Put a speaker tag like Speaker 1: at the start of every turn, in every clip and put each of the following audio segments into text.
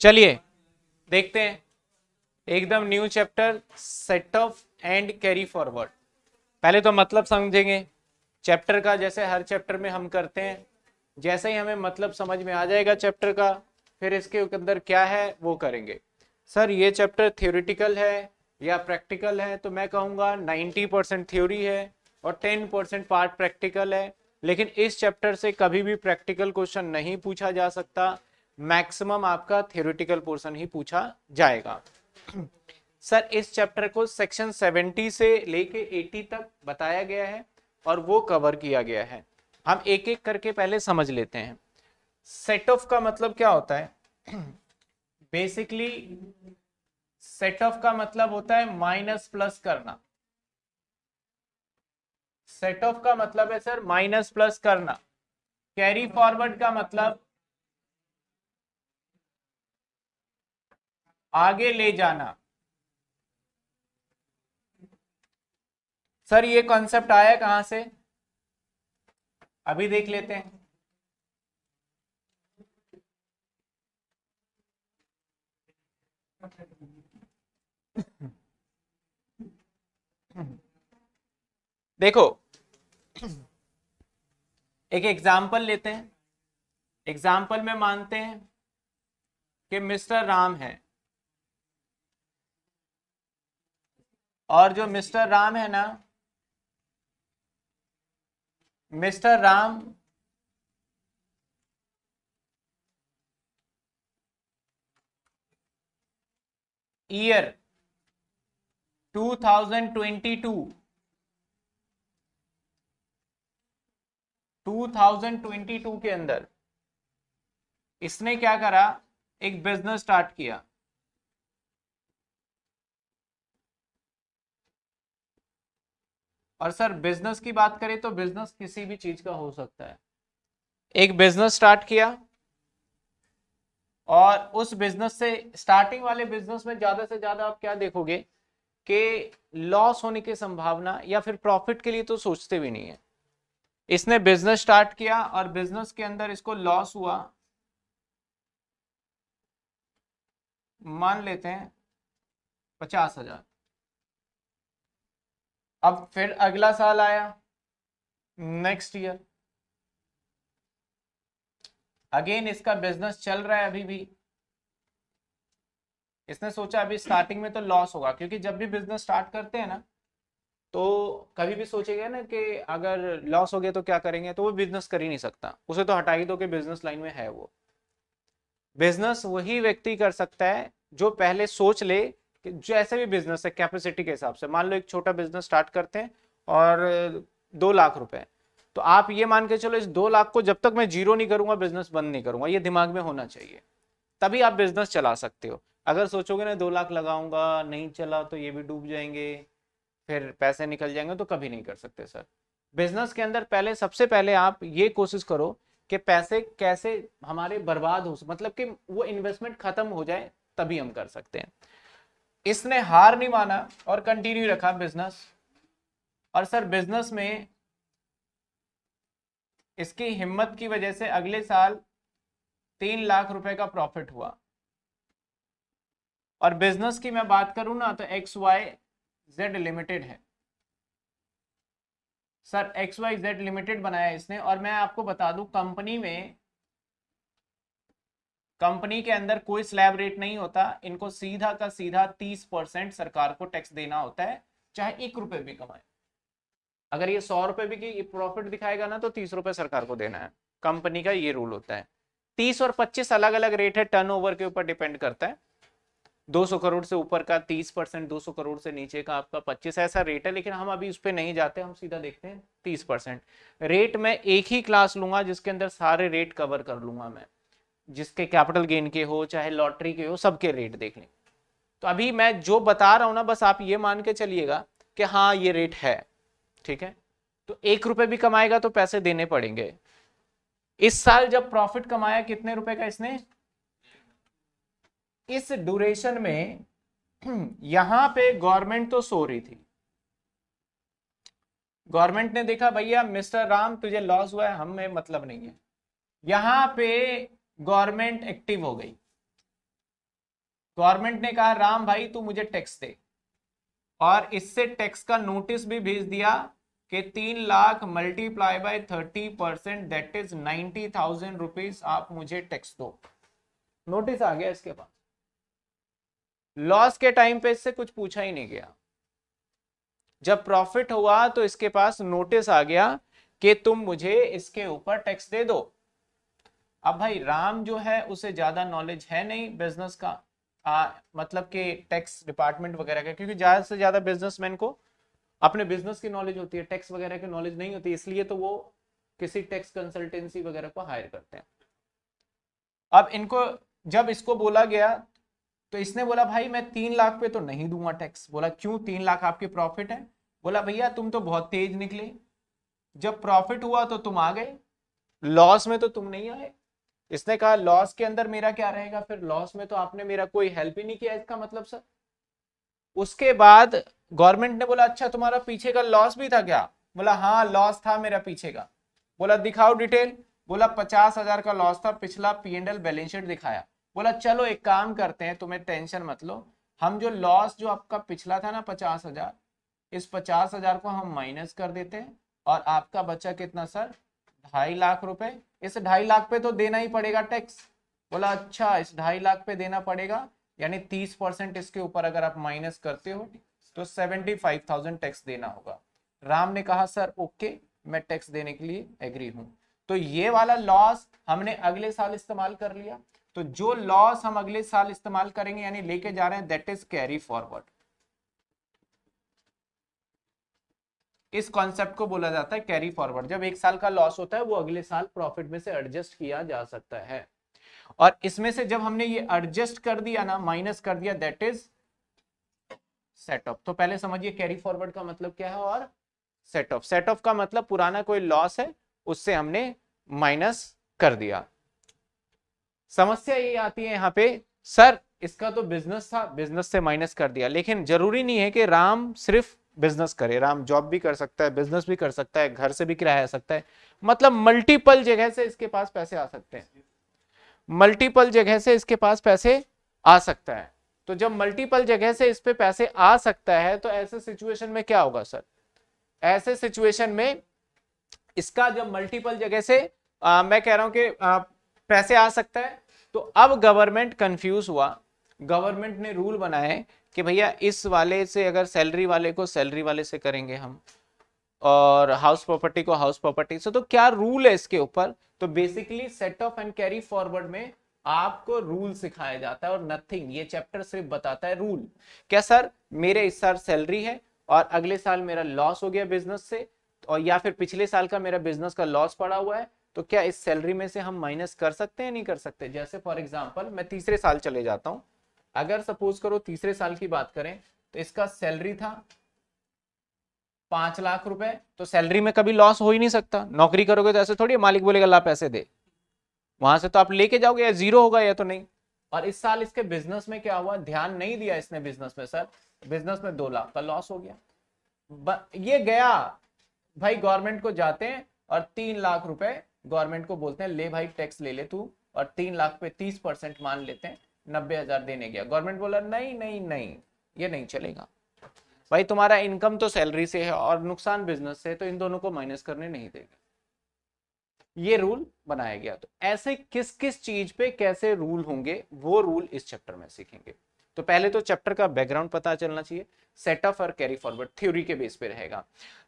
Speaker 1: चलिए देखते हैं एकदम new chapter set off and carry forward पहले तो मतलब समझेंगे चैप्टर का जैसे हर चैप्टर में हम करते हैं जैसे ही हमें मतलब समझ में आ जाएगा चैप्टर का फिर इसके अंदर क्या है वो करेंगे सर ये चैप्टर थ्योरिटिकल है या प्रैक्टिकल है तो मैं कहूँगा 90 परसेंट थ्योरी है और 10 परसेंट पार्ट प्रैक्टिकल है लेकिन इस चैप्टर से कभी भी प्रैक्टिकल क्वेश्चन नहीं पूछा जा सकता मैक्सिमम आपका थियोरिटिकल पोर्शन ही पूछा जाएगा सर इस चैप्टर को सेक्शन 70 से लेके 80 तक बताया गया है और वो कवर किया गया है हम एक एक करके पहले समझ लेते हैं सेट ऑफ का मतलब क्या होता है बेसिकली सेट ऑफ का मतलब होता है माइनस प्लस करना सेट ऑफ का मतलब है सर माइनस प्लस करना कैरी फॉरवर्ड का मतलब आगे ले जाना सर ये कॉन्सेप्ट आया कहां से अभी देख लेते हैं देखो एक एग्जाम्पल लेते हैं एग्जाम्पल में मानते हैं कि मिस्टर राम है और जो मिस्टर राम है ना मिस्टर राम ईयर 2022 2022 के अंदर इसने क्या करा एक बिजनेस स्टार्ट किया और सर बिजनेस की बात करें तो बिजनेस किसी भी चीज का हो सकता है एक बिजनेस स्टार्ट किया और उस बिजनेस से स्टार्टिंग वाले बिजनेस में ज्यादा से ज्यादा आप क्या देखोगे कि लॉस होने की संभावना या फिर प्रॉफिट के लिए तो सोचते भी नहीं है इसने बिजनेस स्टार्ट किया और बिजनेस के अंदर इसको लॉस हुआ मान लेते हैं पचास हजार अब फिर अगला साल आया नेक्स्ट ईयर अगेन इसका बिजनेस चल रहा है अभी भी इसने सोचा अभी स्टार्टिंग में तो लॉस होगा क्योंकि जब भी बिजनेस स्टार्ट करते हैं ना तो कभी भी सोचेगा ना कि अगर लॉस हो गया तो क्या करेंगे तो वो बिजनेस कर ही नहीं सकता उसे तो हटा ही दो कि बिजनेस लाइन में है वो बिजनेस वही व्यक्ति कर सकता है जो पहले सोच ले कि जैसे भी बिजनेस है कैपेसिटी के हिसाब से मान लो एक छोटा बिजनेस स्टार्ट करते हैं और दो लाख रुपए तो आप ये मान के चलो इस दो लाख को जब तक मैं जीरो नहीं करूंगा बिजनेस बंद नहीं करूंगा ये दिमाग में होना चाहिए तभी आप बिजनेस चला सकते हो अगर सोचोगे ना दो लाख लगाऊंगा नहीं चला तो ये भी डूब जाएंगे फिर पैसे निकल जाएंगे तो कभी नहीं कर सकते सर बिजनेस के अंदर पहले सबसे पहले आप ये कोशिश करो कि पैसे कैसे हमारे बर्बाद हो मतलब कि वो इन्वेस्टमेंट खत्म हो जाए तभी हम कर सकते हैं इसने हार नहीं माना और कंटिन्यू रखा बिजनेस और सर बिजनेस में इसकी हिम्मत की वजह से अगले साल तीन लाख रुपए का प्रॉफिट हुआ और बिजनेस की मैं बात करूं ना तो एक्स वाई जेड लिमिटेड है sir X Y Z limited बनाया इसने और मैं आपको बता दूं कंपनी में कंपनी के अंदर कोई स्लैब रेट नहीं होता इनको सीधा का सीधा तीस परसेंट सरकार को टैक्स देना होता है चाहे एक रुपए भी कमाए अगर ये सौ रुपए भी प्रॉफिट दिखाएगा ना तो तीस रुपए सरकार को देना है कंपनी का ये रूल होता है तीस और पच्चीस अलग अलग रेट है टर्नओवर के ऊपर डिपेंड करता है दो सौ करोड़ से ऊपर का तीस परसेंट दो सौ करोड़ से नीचे का आपका पच्चीस ऐसा रेट है लेकिन हम अभी उस पर नहीं जाते हम सीधा देखते हैं तीस परसेंट रेट मैं एक ही क्लास लूंगा जिसके अंदर सारे रेट कवर कर लूंगा मैं जिसके कैपिटल गेन के हो चाहे लॉटरी के हो सबके रेट देख लें तो अभी मैं जो बता रहा हूं ना बस आप ये मान के चलिएगा कि हाँ ये रेट है ठीक है तो एक रुपए भी कमाएगा तो पैसे देने पड़ेंगे इस साल जब प्रॉफिट कमाया कितने रुपए का इसने इस ड्यूरेशन में यहां पे गवर्नमेंट तो सो रही थी गवर्नमेंट ने देखा भैया मिस्टर राम तुझे लॉस हुआ है हमें मतलब नहीं है यहां पे गवर्नमेंट एक्टिव हो गई गवर्नमेंट ने कहा राम भाई तू मुझे टैक्स दे और इससे टैक्स का नोटिस भी भेज दिया कि तीन lakh multiply by thirty percent that is ninety thousand rupees आप मुझे टैक्स दो नोटिस आ गया इसके पास लॉस के टाइम पे इससे कुछ पूछा ही नहीं गया जब प्रॉफिट हुआ तो इसके पास नोटिस आ गया कि तुम मुझे इसके ऊपर टैक्स दे दो अब भाई राम जो है उसे ज़्यादा नॉलेज है नहीं बिजनेस का आ, मतलब कि टैक्स डिपार्टमेंट वगैरह का क्योंकि ज़्यादा से ज़्यादा बिजनेसमैन को अपने बिजनेस की नॉलेज होती है टैक्स वगैरह की नॉलेज नहीं होती इसलिए तो वो किसी टैक्स कंसल्टेंसी वगैरह को हायर करते हैं अब इनको जब इसको बोला गया तो इसने बोला भाई मैं तीन लाख पे तो नहीं दूंगा टैक्स बोला क्यों तीन लाख आपके प्रॉफिट है बोला भैया तुम तो बहुत तेज निकले जब प्रॉफिट हुआ तो तुम आ गए लॉस में तो तुम नहीं आए इसने कहा लॉस के अंदर मेरा क्या रहेगा फिर लॉस में तो आपने मेरा कोई हेल्प ही नहीं किया इसका मतलब सर उसके बाद गवर्नमेंट ने बोला अच्छा तुम्हारा पीछे का लॉस भी था क्या बोला हाँ लॉस था मेरा पीछे का बोला दिखाओ डिटेल बोला पचास हजार का लॉस था पिछला P and L balance sheet दिखाया बोला चलो एक काम करते हैं तुम्हें टेंशन मत लो हम जो लॉस जो आपका पिछला था ना पचास हजार इस पचास हजार को हम माइनस कर देते हैं और आपका बच्चा कितना सर ढाई लाख रुपए इस ढाई लाख पे तो देना ही पड़ेगा टैक्स बोला अच्छा इस ढाई लाख पे देना पड़ेगा यानी तीस परसेंट इसके ऊपर अगर आप माइनस करते हो तो सेवेंटी फाइव थाउजेंड टैक्स देना होगा राम ने कहा सर ओके मैं टैक्स देने के लिए एग्री हूं तो ये वाला लॉस हमने अगले साल इस्तेमाल कर लिया तो जो लॉस हम अगले साल इस्तेमाल करेंगे यानी लेके जा रहे हैं दैट इज कैरी फॉरवर्ड इस कॉन्सेप्ट को बोला जाता है कैरी फॉरवर्ड जब एक साल का लॉस होता है वो अगले साल प्रॉफिट में से एडजस्ट किया जा सकता है और इसमें से जब हमने ये एडजस्ट कर दिया ना माइनस कर दिया दैट इज सेटअप तो पहले समझिए कैरी फॉरवर्ड का मतलब क्या है और सेटअप सेटअप का मतलब पुराना कोई लॉस है उससे हमने माइनस कर दिया समस्या ये आती है यहाँ पे सर इसका तो बिजनेस था बिजनेस से माइनस कर दिया लेकिन जरूरी नहीं है कि राम सिर्फ बिजनेस करे राम जॉब भी कर सकता है बिजनेस भी कर सकता है घर से भी किराया आ सकता है मतलब मल्टीपल जगह से इसके पास पैसे आ सकते हैं मल्टीपल जगह से इसके पास पैसे आ सकता है तो जब मल्टीपल जगह से इस पे पैसे आ सकता है तो ऐसे सिचुएशन में क्या होगा सर ऐसे सिचुएशन में इसका जब मल्टीपल जगह से आ, मैं कह रहा हूं कि आ, पैसे आ सकता है तो अब गवर्नमेंट कंफ्यूज हुआ गवर्नमेंट ने रूल बनाए कि भैया इस वाले से अगर सैलरी वाले को सैलरी वाले से करेंगे हम और हाउस प्रॉपर्टी को हाउस प्रॉपर्टी से तो क्या रूल है इसके ऊपर तो basically set off and carry forward में आपको रूल सिखाया जाता है और नथिंग ये चैप्टर सिर्फ बताता है रूल क्या सर मेरे इस साल सैलरी है और अगले साल मेरा लॉस हो गया बिजनेस से और या फिर पिछले साल का मेरा बिजनेस का लॉस पड़ा हुआ है तो क्या इस सैलरी में से हम माइनस कर सकते हैं नहीं कर सकते जैसे फॉर एग्जाम्पल मैं तीसरे साल चले जाता हूँ अगर सपोज करो तीसरे साल की बात करें तो इसका सैलरी था पांच लाख रुपए तो सैलरी में कभी लॉस हो ही नहीं सकता नौकरी करोगे तो ऐसे थोड़ी मालिक बोलेगा ला पैसे दे वहां से तो आप लेके जाओगे या जीरो होगा या तो नहीं और इस साल इसके बिजनेस में क्या हुआ ध्यान नहीं दिया इसने बिजनेस में सर बिजनेस में दो लाख का लॉस हो गया ये गया भाई गवर्नमेंट को जाते हैं और तीन लाख रुपए गवर्नमेंट को बोलते हैं ले भाई टैक्स ले ले तू और तीन लाख पे तीस परसेंट मान लेते हैं नब्बे हजार देने गया गवर्नमेंट बोला नहीं नहीं नहीं ये नहीं चलेगा भाई तुम्हारा इनकम तो सैलरी से है और नुकसान बिजनेस से तो इन दोनों को माइनस करने नहीं देगा ये रूल बनाया गया तो ऐसे किस किस चीज पे कैसे रूल होंगे वो रूल इस चैप्टर में सीखेंगे तो पहले तो चैप्टर का बैकग्राउंड पता चलना चाहिए सेटअप और कैरी फॉरवर्ड थ्योरी के बेस पे रहेगा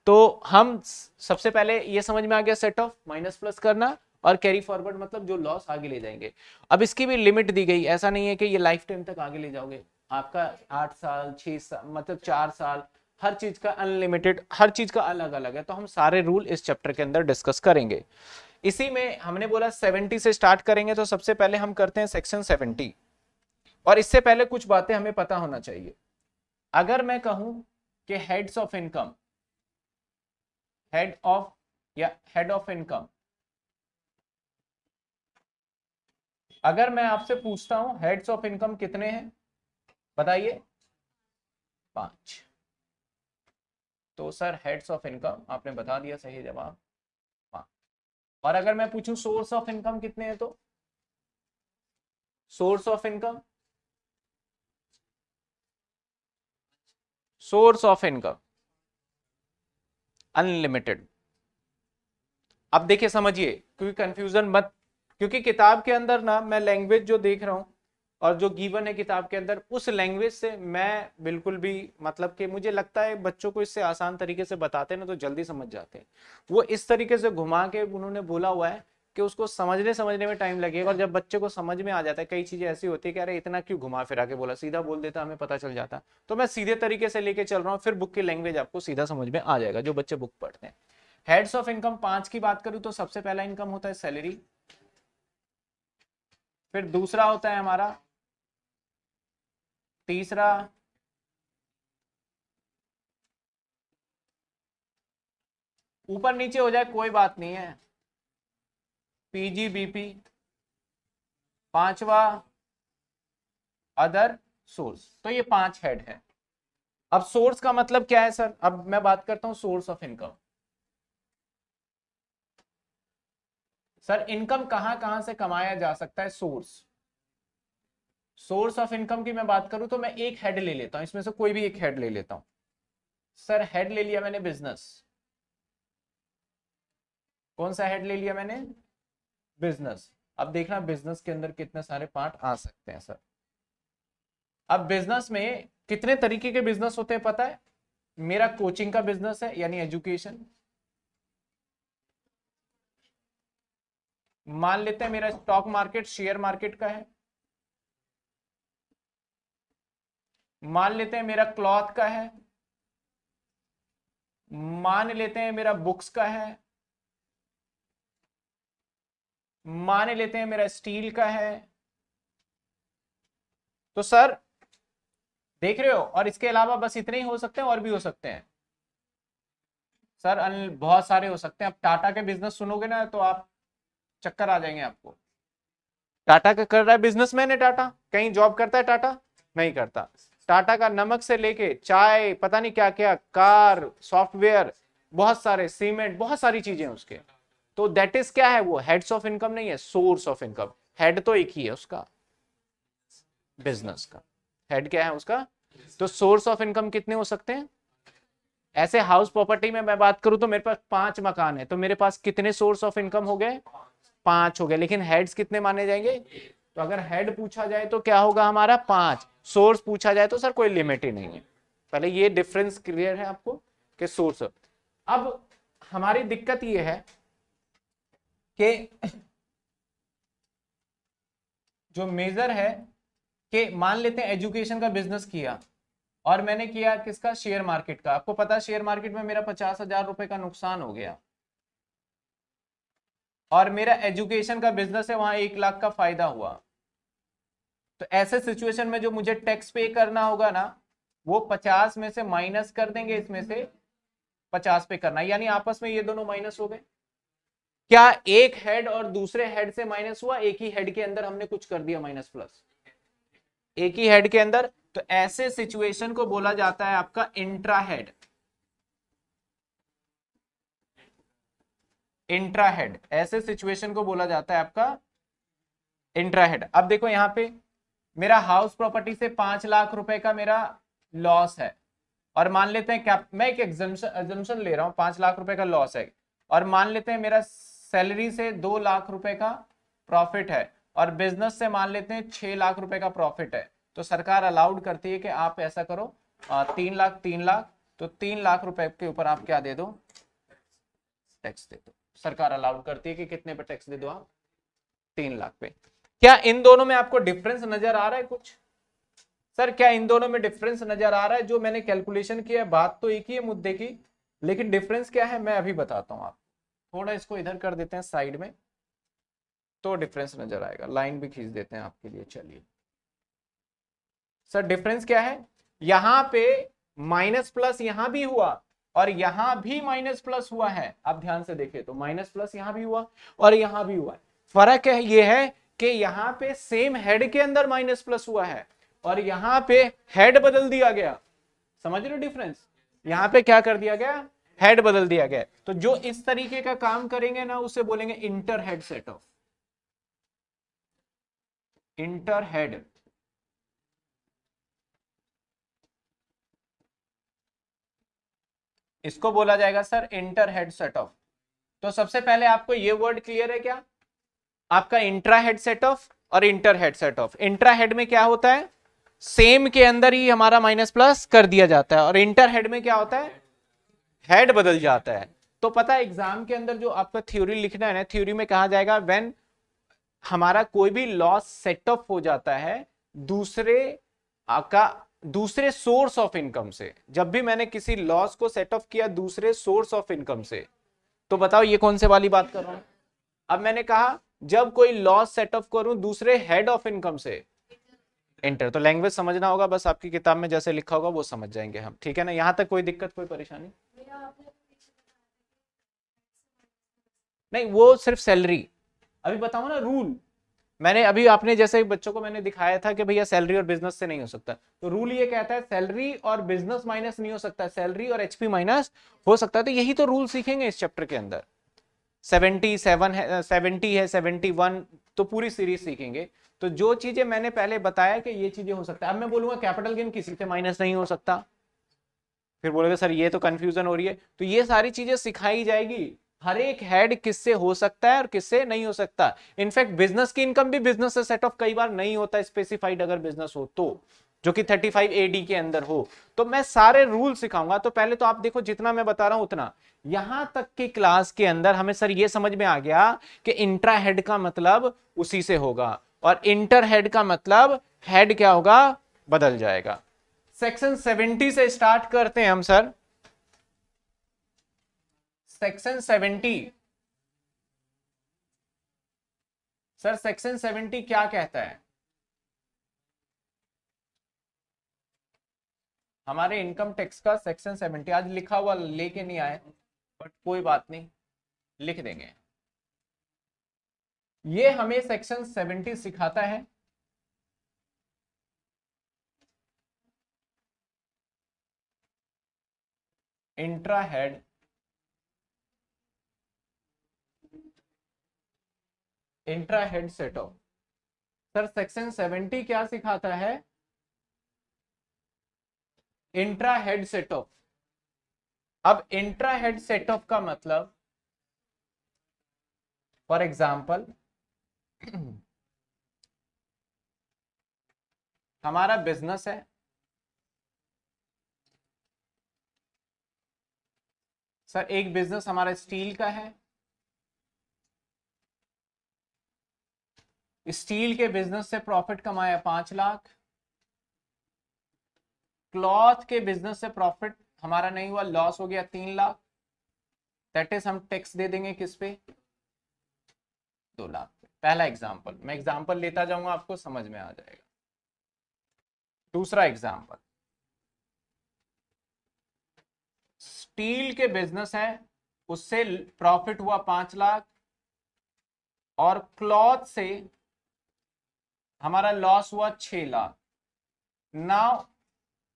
Speaker 1: तो हम सबसे पहले ये समझ में आ गया सेटअप माइनस प्लस करना और कैरी फॉरवर्ड मतलब जो लॉस आगे ले जाएंगे अब इसकी भी लिमिट दी गई ऐसा नहीं है कि ये लाइफ टाइम तक आगे ले जाओगे आपका आठ साल छह साल मतलब चार साल हर चीज का अनलिमिटेड हर चीज का अलग अलग है तो हम सारे रूल इस चैप्टर के अंदर डिस्कस करेंगे इसी में हमने बोला 70 से स्टार्ट करेंगे तो सबसे पहले हम करते हैं सेक्शन 70 और इससे पहले कुछ बातें हमें पता होना चाहिए अगर मैं कहूं कि heads of income head of या हेड ऑफ इनकम अगर मैं आपसे पूछता हूं हेड्स ऑफ इनकम कितने हैं बताइए पांच तो सर हेड्स ऑफ इनकम आपने बता दिया सही जवाब पांच और अगर मैं पूछूं सोर्स ऑफ इनकम कितने हैं तो source of income source of income unlimited अब देखिए समझिए क्योंकि कंफ्यूजन मत क्योंकि किताब के अंदर ना मैं लैंग्वेज जो देख रहा हूँ और जो गीवन है किताब के अंदर उस लैंग्वेज से मैं बिल्कुल भी मतलब कि मुझे लगता है बच्चों को इससे आसान तरीके से बताते हैं ना तो जल्दी समझ जाते हैं वो इस तरीके से घुमा के उन्होंने बोला हुआ है कि उसको समझने समझने में टाइम लगेगा और जब बच्चे को समझ में आ जाता है कई चीजें ऐसी होती है कि अरे इतना क्यों घुमा फिरा के बोला सीधा बोल देता हमें पता चल जाता तो मैं सीधे तरीके से लेके चल रहा हूँ फिर बुक की लैंग्वेज आपको सीधा समझ में आ जाएगा जो बच्चे बुक पढ़ते हैं हेड्स ऑफ इनकम पांच की बात करूँ तो सबसे पहला इनकम होता है सैलरी फिर दूसरा होता है हमारा तीसरा ऊपर नीचे हो जाए कोई बात नहीं है पीजीबीपी पांचवा अदर सोर्स तो ये पांच हेड है अब सोर्स का मतलब क्या है सर अब मैं बात करता हूं source of income sir income कहां कहां से कमाया जा सकता है सोर्स सोर्स ऑफ इनकम की मैं बात करूं तो मैं एक हेड ले लेता हूं इसमें से कोई भी एक हेड ले लेता हूं सर हेड ले लिया मैंने बिजनेस कौन सा हेड ले लिया मैंने बिजनेस अब देखना बिजनेस के अंदर कितने सारे पार्ट आ सकते हैं सर अब बिजनेस में कितने तरीके के बिजनेस होते हैं पता है मेरा कोचिंग का बिजनेस है यानी एजुकेशन मान लेते हैं मेरा स्टॉक मार्केट शेयर मार्केट का है मान लेते हैं मेरा क्लॉथ का है मान लेते हैं मेरा बुक्स का है मान लेते हैं मेरा स्टील का है तो सर देख रहे हो और इसके अलावा बस इतने ही हो सकते हैं और भी हो सकते हैं सर बहुत सारे हो सकते हैं आप टाटा के बिजनेस सुनोगे ना तो आप चक्कर आ जाएंगे आपको टाटा का कर रहा है बिजनेसमैन है टाटा कहीं जॉब करता है टाटा नहीं करता टाटा का नमक से लेके चाय पता नहीं क्या क्या कार सॉफ्टवेयर बहुत सारे सीमेंट बहुत सारी चीजें उसके तो दैट इज क्या है वो हेड्स ऑफ इनकम नहीं है सोर्स ऑफ इनकम हेड तो एक ही है उसका बिजनेस का हेड क्या है उसका तो सोर्स ऑफ इनकम कितने हो सकते हैं ऐसे हाउस प्रॉपर्टी में मैं बात करूं तो मेरे पास पांच मकान है तो मेरे पास कितने सोर्स ऑफ इनकम हो गए पांच हो गया लेकिन हेड्स कितने माने जाएंगे तो अगर हेड पूछा जाए तो क्या होगा हमारा पांच सोर्स पूछा जाए तो सर कोई लिमिट ही नहीं है पहले ये डिफरेंस क्लियर है आपको कि सोर्स अब हमारी दिक्कत ये है कि जो मेजर है कि मान लेते हैं एजुकेशन का बिजनेस किया और मैंने किया किसका शेयर मार्केट का आपको पता शेयर मार्केट में मेरा पचास हजार रुपए का नुकसान हो गया और मेरा एजुकेशन का बिजनेस है वहां एक लाख का फायदा हुआ तो ऐसे सिचुएशन में जो मुझे टैक्स पे करना होगा ना वो पचास में से माइनस कर देंगे इसमें से पचास पे करना यानी आपस में ये दोनों माइनस हो गए क्या एक हेड और दूसरे हेड से माइनस हुआ एक ही हेड के अंदर हमने कुछ कर दिया माइनस प्लस एक ही हेड के अंदर तो ऐसे सिचुएशन को बोला जाता है आपका इंट्रा हेड इंट्राहेड ऐसे सिचुएशन को बोला जाता है आपका इंट्राहेड अब देखो यहां पे मेरा हाउस प्रॉपर्टी से पांच लाख रुपए का मेरा लॉस है और मान लेते हैं क्या मैं एक एग्जम्पन ले रहा हूं पांच लाख रुपए का लॉस है और मान लेते हैं मेरा सैलरी से दो लाख रुपए का प्रॉफिट है और बिजनेस से मान लेते हैं छह लाख रुपए का प्रॉफिट है तो सरकार अलाउड करती है कि आप ऐसा करो तीन लाख तीन लाख तो तीन लाख रुपए के ऊपर आप क्या दे दो टैक्स दे दो सरकार अलाउड करती है कि कितने पे टैक्स दे दो आप तीन लाख पे क्या इन दोनों में आपको डिफरेंस नजर आ रहा है कुछ सर क्या इन दोनों में डिफरेंस नजर आ रहा है जो मैंने कैलकुलेशन किया है बात तो एक ही है मुद्दे की लेकिन डिफरेंस क्या है मैं अभी बताता हूं आप थोड़ा इसको इधर कर देते हैं साइड में तो डिफरेंस नजर आएगा लाइन भी खींच देते हैं आपके लिए चलिए सर डिफरेंस क्या है यहां पे माइनस प्लस यहां भी हुआ और यहां भी माइनस प्लस हुआ है आप ध्यान से देखे तो माइनस प्लस यहां भी हुआ और यहां भी हुआ फर्क है ये है कि यहां पे सेम हेड के अंदर माइनस प्लस हुआ है और यहां पे हेड बदल दिया गया समझ रहे हो डिफरेंस यहां पे क्या कर दिया गया हेड बदल दिया गया तो जो इस तरीके का काम करेंगे ना उसे बोलेंगे inter head set off inter head इसको बोला जाएगा sir inter head set off तो सबसे पहले आपको ये वर्ड क्लियर है क्या आपका इंट्रा हेड सेट ऑफ और inter head set off intra head में क्या होता है सेम के अंदर ही हमारा माइनस प्लस कर दिया जाता है और इंटर हेड में क्या होता है हेड बदल जाता है तो पता है एग्जाम के अंदर जो आपका थ्योरी लिखना है ना थ्योरी में कहा जाएगा व्हेन हमारा कोई भी लॉस सेट ऑफ हो जाता है दूसरे का दूसरे सोर्स ऑफ इनकम से जब भी मैंने किसी लॉस को सेट ऑफ किया दूसरे सोर्स ऑफ इनकम से तो बताओ ये कौन से वाली बात कर रहा हूं अब मैंने कहा जब कोई लॉस सेट ऑफ करूं दूसरे हेड ऑफ इनकम से इंटर तो लैंग्वेज समझना होगा बस आपकी किताब में जैसे लिखा होगा वो समझ जाएंगे हम ठीक है ना यहां तक कोई दिक्कत कोई परेशानी नहीं वो सिर्फ सैलरी अभी बताओ ना रूल मैंने अभी आपने जैसे बच्चों को मैंने दिखाया था कि भैया सैलरी और बिजनेस से नहीं हो सकता तो रूल ये कहता है सैलरी और बिजनेस माइनस नहीं हो सकता सैलरी और एचपी माइनस हो सकता है तो यही तो रूल सीखेंगे इस चैप्टर के अंदर सेवेंटी सेवन है सेवेंटी है सेवेंटी वन तो पूरी सीरीज सीखेंगे तो जो चीजें मैंने पहले बताया कि ये चीजें हो सकता है अब मैं बोलूंगा कैपिटल गेन किसी से माइनस नहीं हो सकता फिर बोलेगा सर ये तो कंफ्यूजन हो रही है तो ये सारी चीजें सिखाई जाएगी हर एक हेड किससे हो सकता है और किससे नहीं हो सकता इनफैक्ट बिजनेस की इनकम भी बिजनेस से सेट ऑफ कई बार नहीं होता स्पेसिफाइड अगर बिजनेस हो तो जो कि 35 एडी के अंदर हो तो मैं सारे रूल सिखाऊंगा तो पहले तो आप देखो जितना मैं बता रहा हूं उतना यहां तक की क्लास के अंदर हमें सर ये समझ में आ गया कि इंट्रा हेड का मतलब उसी से होगा और इंटर हेड का मतलब हेड क्या होगा बदल जाएगा सेक्शन 70 से स्टार्ट करते हैं हम sir section seventy sir section seventy क्या कहता है हमारे इनकम टैक्स का सेक्शन सेवेंटी आज लिखा हुआ लेके नहीं आए बट कोई बात नहीं लिख देंगे ये हमें सेक्शन सेवेंटी सिखाता है intra head intra head of sir section seventy क्या सिखाता है इंट्रा हेड सेट ऑफ अब इंट्रा हेड सेट ऑफ का मतलब फॉर एग्जाम्पल हमारा बिजनेस है सर एक बिजनेस हमारा स्टील का है स्टील के बिजनेस से प्रॉफिट कमाया पांच लाख क्लॉथ के बिजनेस से प्रॉफिट हमारा नहीं हुआ लॉस हो गया तीन लाख दैट इज हम टैक्स दे देंगे किस पे दो लाख पहला एग्जाम्पल मैं एग्जाम्पल लेता जाऊंगा आपको समझ में आ जाएगा दूसरा एग्जाम्पल स्टील के बिजनेस है उससे प्रॉफिट हुआ पांच लाख और क्लॉथ से हमारा लॉस हुआ छह लाख नाउ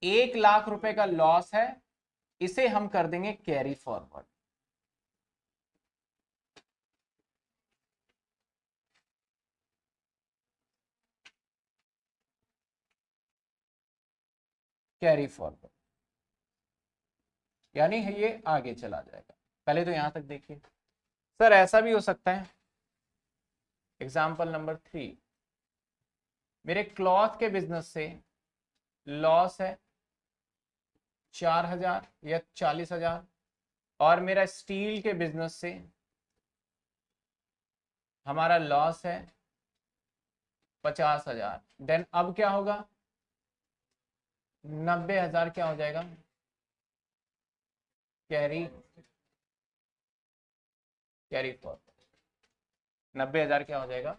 Speaker 1: एक लाख रुपए का लॉस है इसे हम कर देंगे कैरी फॉरवर्ड कैरी फॉरवर्ड यानी ये आगे चला जाएगा पहले तो यहां तक देखिए सर ऐसा भी हो सकता है एग्जाम्पल नंबर थ्री मेरे क्लॉथ के बिजनेस से लॉस है चार हजार या चालीस हजार और मेरा स्टील के बिजनेस से हमारा लॉस है पचास हजार देन अब क्या होगा नब्बे हजार क्या हो जाएगा कैरी कैरी फॉर नब्बे हजार क्या हो जाएगा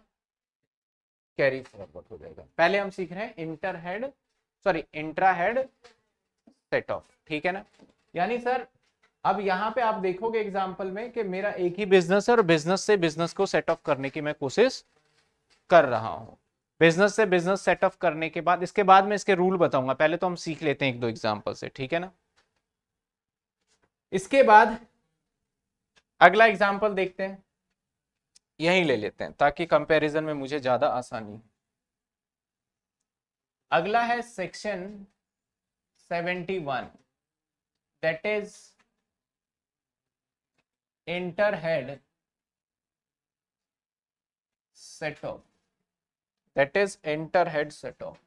Speaker 1: कैरी फॉरवर्ड हो जाएगा पहले हम सीख रहे हैं inter head sorry intra head set off ठीक है ना यानी सर अब यहाँ पे आप देखोगे एग्जाम्पल में कि मेरा एक ही बिजनेस है और बिजनेस से बिजनेस को सेट ऑफ करने की मैं कोशिश कर रहा हूँ बिजनेस से बिजनेस सेट ऑफ करने के बाद इसके बाद मैं इसके रूल बताऊंगा पहले तो हम सीख लेते हैं एक दो एग्जाम्पल से ठीक है ना इसके बाद अगला एग्जाम्पल देखते हैं यहीं ले लेते हैं ताकि कंपैरिजन में मुझे ज्यादा आसानी हो अगला है section 71 that is inter head of that is inter head of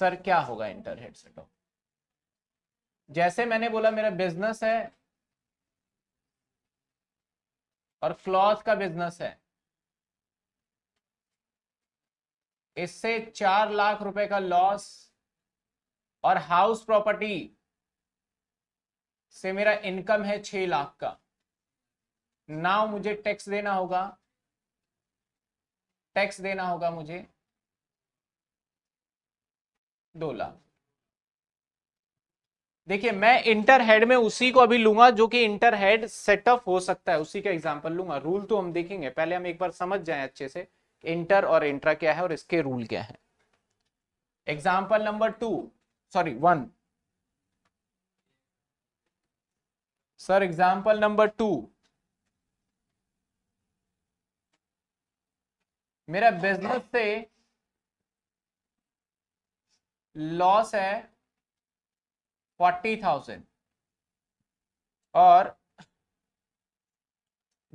Speaker 1: sir क्या होगा इंटर हेड सेटअप जैसे मैंने बोला मेरा बिजनेस है और क्लॉथ का बिजनेस है इससे चार लाख रुपए का लॉस और हाउस प्रॉपर्टी से मेरा इनकम है छह लाख का नाउ मुझे टैक्स देना होगा टैक्स देना होगा मुझे दो लाख देखिए मैं इंटर हेड में उसी को अभी लूंगा जो कि इंटर हेड सेटअप हो सकता है उसी का एग्जांपल लूंगा रूल तो हम देखेंगे पहले हम एक बार समझ जाएं अच्छे से इंटर और इंट्रा क्या है और इसके रूल क्या है example number two sorry one sir example number two मेरा बिजनेस से लॉस है फोर्टी थाउजेंड और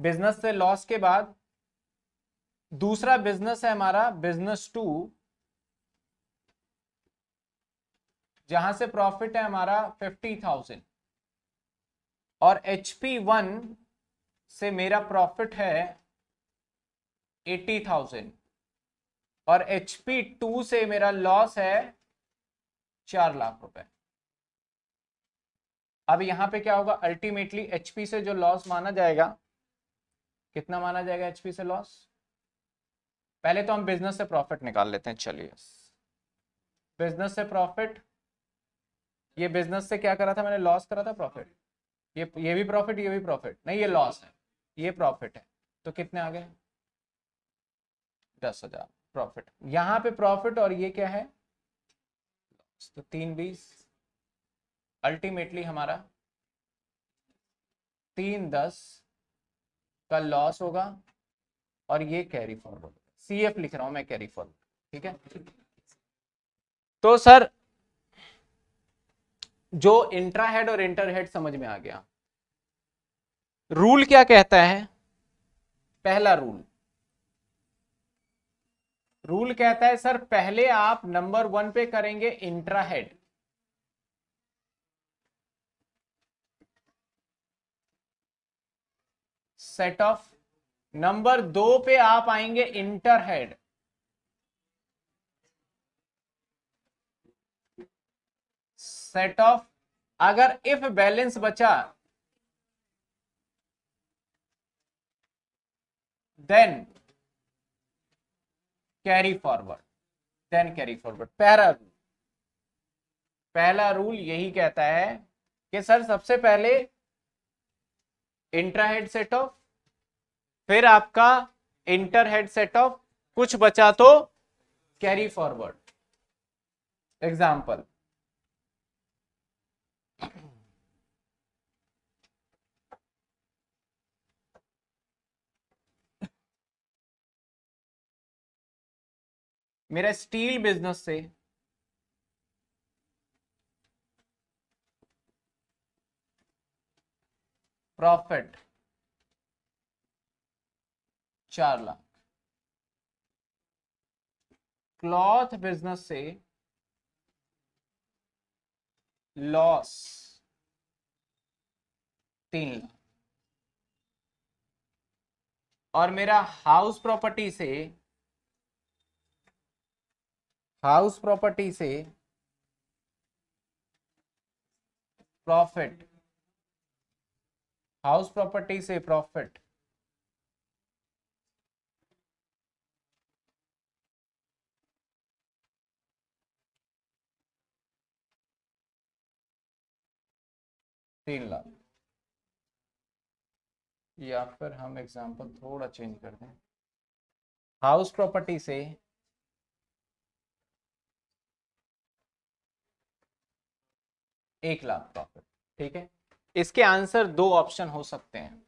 Speaker 1: बिजनेस से लॉस के बाद दूसरा बिजनेस है हमारा बिजनेस टू जहां से प्रॉफिट है हमारा फिफ्टी थाउजेंड और एच पी वन से मेरा प्रॉफिट है एटी थाउजेंड और एच पी टू से मेरा लॉस है चार लाख रुपए अब यहां पे क्या होगा अल्टीमेटली एचपी से जो लॉस माना जाएगा कितना माना जाएगा एचपी से लॉस पहले तो हम बिजनेस से प्रॉफिट निकाल लेते हैं चलिए बिजनेस से प्रॉफिट ये बिजनेस से क्या करा था मैंने लॉस करा था प्रॉफिट ये ये भी प्रॉफिट ये भी प्रॉफिट नहीं ये लॉस है ये प्रॉफिट है तो कितने आ गए दस हजार प्रॉफिट यहाँ पे प्रॉफिट और ये क्या है तो तीन बीस अल्टीमेटली हमारा तीन दस का लॉस होगा और ये कैरी फॉरवर्ड सी एफ लिख रहा हूं मैं कैरी फॉरवर्ड ठीक है तो सर जो इंट्रा हेड और इंटर हेड समझ में आ गया रूल क्या कहता है पहला रूल रूल कहता है सर पहले आप नंबर वन पे करेंगे intra head set off number दो पे आप आएंगे इंटरहेड सेट ऑफ अगर इफ बैलेंस बचा then carry forward then carry forward पहला रूल पहला रूल यही कहता है कि सर सबसे पहले इंट्राहेड सेट ऑफ फिर आपका इंटर हेड सेट ऑफ कुछ बचा तो कैरी फॉरवर्ड एग्जाम्पल मेरा स्टील बिजनेस से प्रॉफिट चार लाख क्लॉथ बिजनेस से लॉस तीन लाख और मेरा हाउस प्रॉपर्टी से हाउस प्रॉपर्टी से प्रॉफिट हाउस प्रॉपर्टी से प्रॉफिट तीन लाख या फिर हम एग्जांपल थोड़ा चेंज कर दें हाउस प्रॉपर्टी से एक लाख प्रॉफिट ठीक है इसके आंसर दो ऑप्शन हो सकते हैं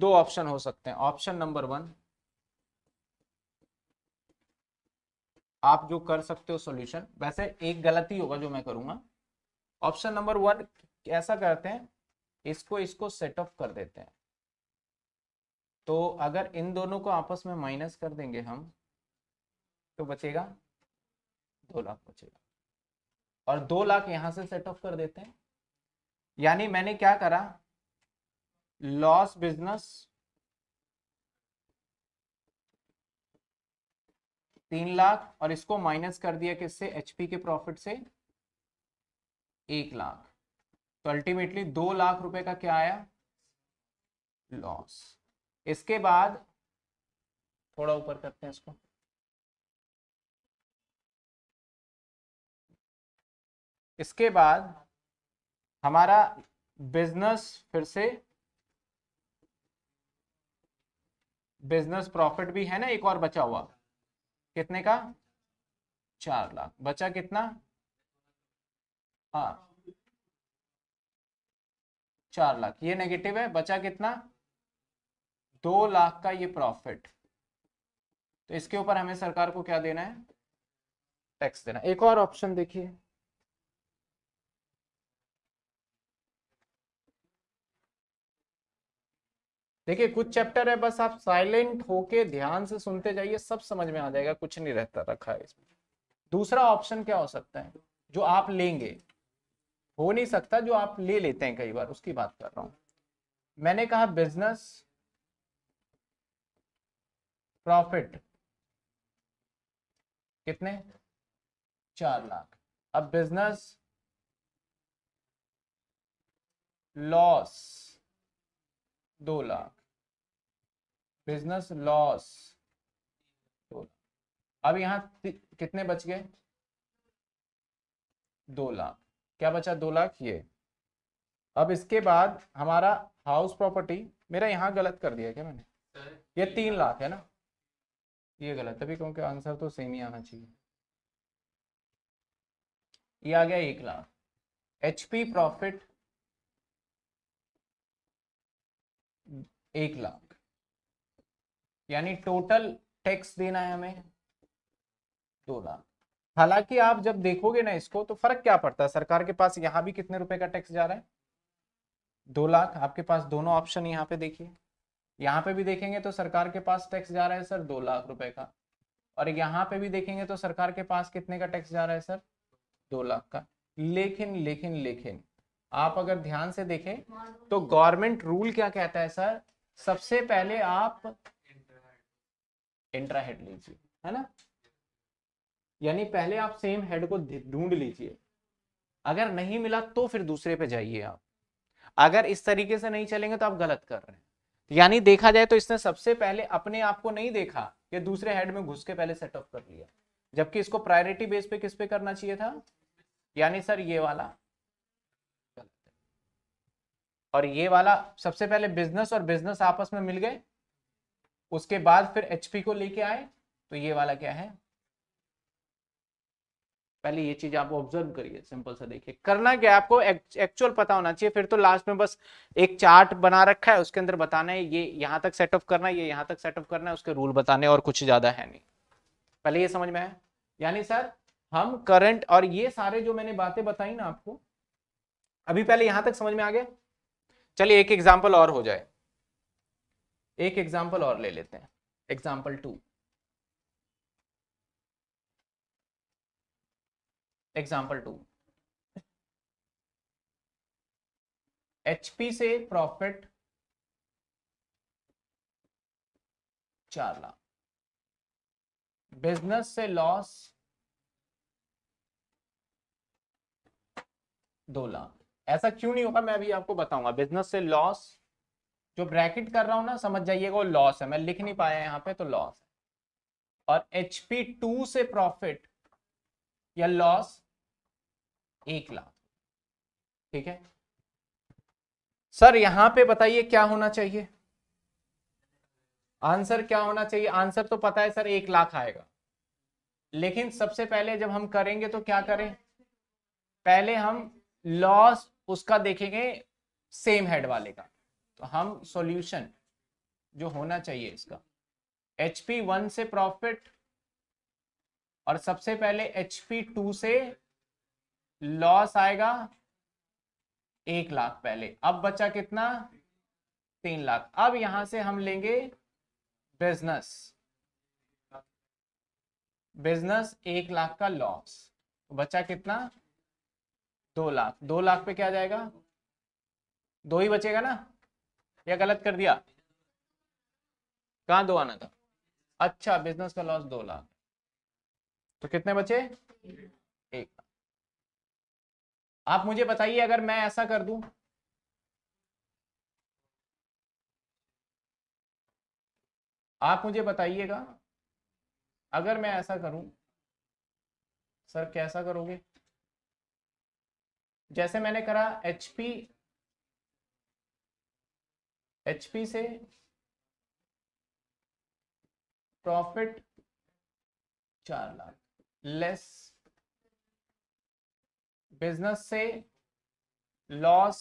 Speaker 1: दो ऑप्शन हो सकते हैं ऑप्शन नंबर वन आप जो कर सकते हो सॉल्यूशन वैसे एक गलती होगा जो मैं करूंगा ऑप्शन नंबर वन ऐसा करते हैं इसको इसको सेट ऑफ कर देते हैं तो अगर इन दोनों को आपस में माइनस कर देंगे हम तो बचेगा दो लाख बचेगा और दो लाख यहां से सेट ऑफ कर देते हैं यानी मैंने क्या करा लॉस बिजनेस तीन लाख और इसको माइनस कर दिया किससे एचपी के प्रॉफिट से एक लाख तो अल्टीमेटली दो लाख रुपए का क्या आया लॉस इसके बाद थोड़ा ऊपर करते हैं इसको इसके बाद हमारा बिजनेस फिर से बिजनेस प्रॉफिट भी है ना एक और बचा हुआ कितने का चार लाख बचा कितना हाँ चार लाख ये नेगेटिव है बचा कितना दो लाख का ये प्रॉफिट तो इसके ऊपर हमें सरकार को क्या देना है टैक्स देना एक और ऑप्शन देखिए देखिए कुछ चैप्टर है बस आप साइलेंट होके ध्यान से सुनते जाइए सब समझ में आ जाएगा कुछ नहीं रहता रखा है इसमें दूसरा ऑप्शन क्या हो सकता है जो आप लेंगे हो नहीं सकता जो आप ले लेते हैं कई बार उसकी बात कर रहा हूं मैंने कहा बिजनेस प्रॉफिट कितने चार लाख अब बिजनेस लॉस दो लाख बिजनेस लॉस दो लाख अब यहां कितने बच गए दो लाख क्या बचा दो लाख ये अब इसके बाद हमारा हाउस प्रॉपर्टी मेरा यहाँ गलत कर दिया क्या मैंने ये तीन लाख है ना ये गलत तभी क्योंकि आंसर तो सेम ही आना चाहिए ये आ गया एक लाख एचपी प्रॉफिट एक लाख यानी टोटल टैक्स देना है हमें दो लाख हालांकि आप जब देखोगे ना इसको तो फर्क क्या पड़ता है सरकार के पास यहाँ भी कितने रुपए का टैक्स जा रहा है दो लाख आपके पास दोनों ऑप्शन यहाँ पे देखिए यहाँ पे भी देखेंगे तो सरकार के पास टैक्स जा रहा है सर दो लाख रुपए का और यहाँ पे भी देखेंगे तो सरकार के पास कितने का टैक्स जा रहा है सर दो लाख का लेकिन लेकिन लेकिन आप अगर ध्यान से देखें तो गवर्नमेंट रूल क्या कहता है सर सबसे पहले आप इंट्राहेड लीजिए है ना यानी पहले आप सेम हेड को ढूंढ लीजिए अगर नहीं मिला तो फिर दूसरे पे जाइए आप अगर इस तरीके से नहीं चलेंगे तो आप गलत कर रहे हैं यानी देखा जाए तो इसने सबसे पहले अपने आप को नहीं देखा कि दूसरे हेड में घुस के पहले सेटअप कर लिया जबकि इसको प्रायोरिटी बेस पे किस पे करना चाहिए था यानी सर ये वाला और ये वाला सबसे पहले बिजनेस और बिजनेस आपस में मिल गए उसके बाद फिर एचपी को लेके आए तो ये वाला क्या है पहले ये चीज आप ऑब्जर्व करिए सिंपल सा देखिए करना क्या आपको एक्चुअल पता होना चाहिए फिर तो लास्ट में बस एक चार्ट बना रखा है उसके अंदर बताना है ये यहाँ तक सेटअप करना है ये यहाँ तक सेटअप करना है उसके रूल बताने और कुछ ज्यादा है नहीं पहले ये समझ में है यानी सर हम करंट और ये सारे जो मैंने बातें बताई ना आपको अभी पहले यहां तक समझ में आ गया चलिए एक एग्जाम्पल और हो जाए एक एग्जाम्पल और ले लेते हैं example two example two HP से प्रॉफिट चार लाख बिजनेस से लॉस दो लाख ऐसा क्यों नहीं होगा मैं अभी आपको बताऊंगा बिजनेस से लॉस जो ब्रैकेट कर रहा हूं ना समझ जाइएगा वो लॉस है मैं लिख नहीं पाया यहां पे तो लॉस है और एचपी टू से प्रॉफिट या लॉस एक लाख ठीक है सर यहां पे बताइए क्या होना चाहिए आंसर क्या होना चाहिए आंसर तो पता है सर एक लाख आएगा लेकिन सबसे पहले जब हम करेंगे तो क्या करें पहले हम लॉस उसका देखेंगे सेम हेड वाले का तो हम सॉल्यूशन जो होना चाहिए इसका एच पी वन से प्रॉफिट और सबसे पहले एच पी टू से लॉस आएगा एक लाख पहले अब बचा कितना तीन लाख अब यहां से हम लेंगे बिजनेस बिजनेस एक लाख का लॉस तो बचा कितना दो लाख दो लाख पे क्या जाएगा दो ही बचेगा ना या गलत कर दिया कहा दो आना था अच्छा बिजनेस का लॉस दो लाख तो कितने बचे एक लाख आप मुझे बताइए अगर मैं ऐसा कर दूं आप मुझे बताइएगा अगर मैं ऐसा करूं सर कैसा करोगे जैसे मैंने करा एच पी एच पी से प्रॉफिट चार लाख लेस बिजनेस से लॉस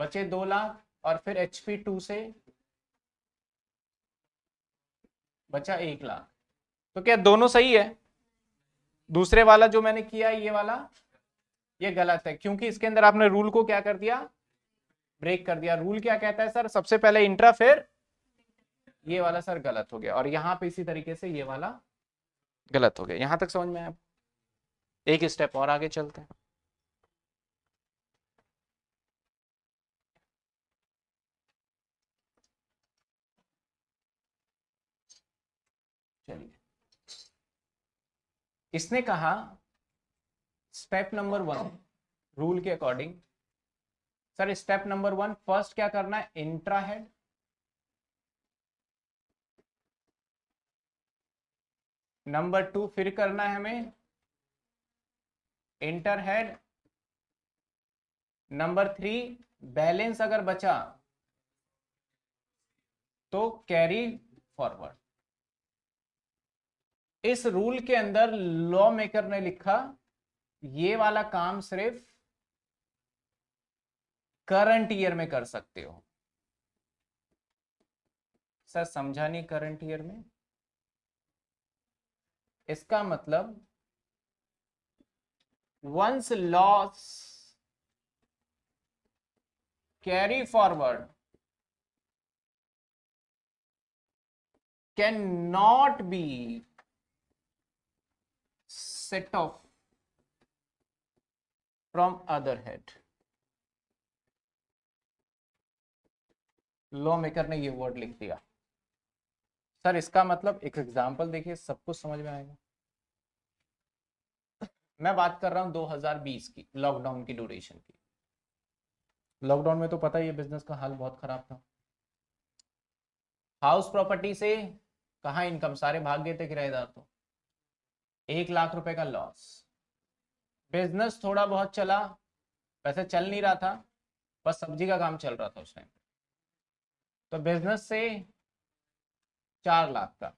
Speaker 1: बचे दो लाख और फिर एच पी टू से बचा एक लाख तो क्या दोनों सही है दूसरे वाला जो मैंने किया ये वाला ये गलत है क्योंकि इसके अंदर आपने रूल को क्या कर दिया ब्रेक कर दिया रूल क्या कहता है सर सबसे पहले इंट्रा फिर ये वाला सर गलत हो गया और यहां पे इसी तरीके से ये वाला गलत हो गया यहां तक समझ में आया एक स्टेप और आगे चलते हैं चलिए इसने कहा स्टेप नंबर वन रूल के according sir step number one first क्या करना है इंट्रा हेड नंबर टू फिर करना है हमें inter head number three balance अगर बचा तो कैरी फॉरवर्ड इस रूल के अंदर लॉ मेकर ने लिखा ये वाला काम सिर्फ करंट ईयर में कर सकते हो सर समझा नहीं करंट ईयर में इसका मतलब once loss carry forward cannot be set off from other head lawmaker ने ये वर्ड लिख दिया सर इसका मतलब एक एग्जांपल देखिए सबको समझ में आएगा मैं बात कर रहा हूँ 2020 की लॉकडाउन की ड्यूरेशन की लॉकडाउन में तो पता ही है बिजनेस का हाल बहुत खराब था हाउस प्रॉपर्टी से कहा इनकम सारे भाग गए थे किराएदार तो एक लाख रुपए का लॉस बिजनेस थोड़ा बहुत चला वैसे चल नहीं रहा था बस सब्जी का काम चल रहा था उस टाइम तो बिजनेस से चार लाख का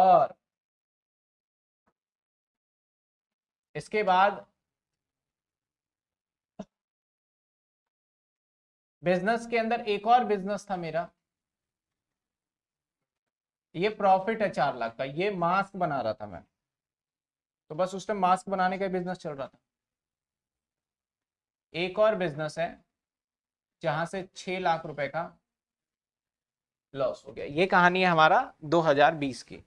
Speaker 1: और इसके बाद बिजनेस के अंदर एक और बिजनेस था मेरा ये प्रॉफिट है चार लाख का ये मास्क बना रहा था मैं तो बस उस टाइम मास्क बनाने का बिजनेस चल रहा था एक और बिजनेस है जहां से छह लाख रुपए का लॉस हो गया ये कहानी है हमारा 2020 की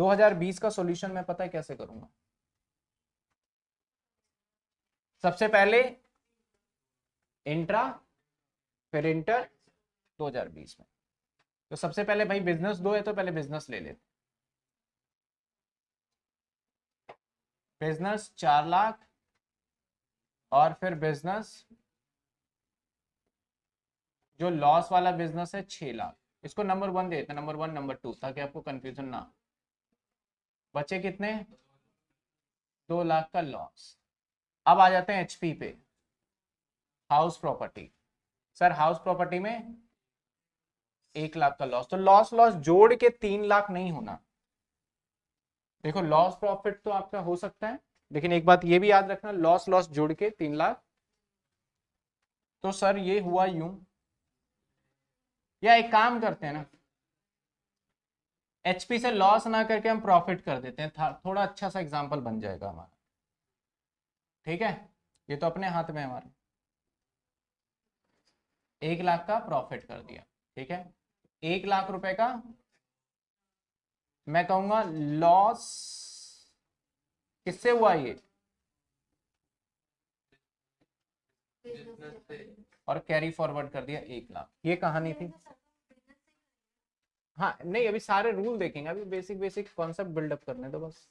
Speaker 1: 2020 का सॉल्यूशन मैं पता है कैसे करूंगा सबसे पहले इंट्रा फिर इंटर 2020 में तो सबसे पहले भाई बिजनेस दो है तो पहले बिजनेस ले लेते बिजनेस चार लाख और फिर बिजनेस जो लॉस वाला बिजनेस है छह लाख इसको नंबर वन देते नंबर वन नंबर टू ताकि आपको कंफ्यूजन ना बचे कितने दो लाख का लॉस अब आ जाते हैं एचपी पे house property sir house property में एक लाख का लॉस तो लॉस लॉस जोड़ के तीन लाख नहीं होना देखो लॉस प्रॉफिट तो आपका हो सकता है लेकिन एक बात ये भी याद रखना लॉस लॉस जोड़ के तीन लाख तो सर ये हुआ यूं या एक काम करते हैं ना एचपी से लॉस ना करके हम प्रॉफिट कर देते हैं थोड़ा अच्छा सा एग्जाम्पल बन जाएगा हमारा ठीक है ये तो अपने हाथ में हमारे एक लाख का प्रॉफिट कर दिया ठीक है एक लाख रुपए का मैं कहूंगा लॉस किससे हुआ ये और कैरी फॉरवर्ड कर दिया एक लाख ये कहानी थी हाँ नहीं अभी सारे रूल देखेंगे अभी बेसिक बेसिक कॉन्सेप्ट बिल्डअप करने दो तो बस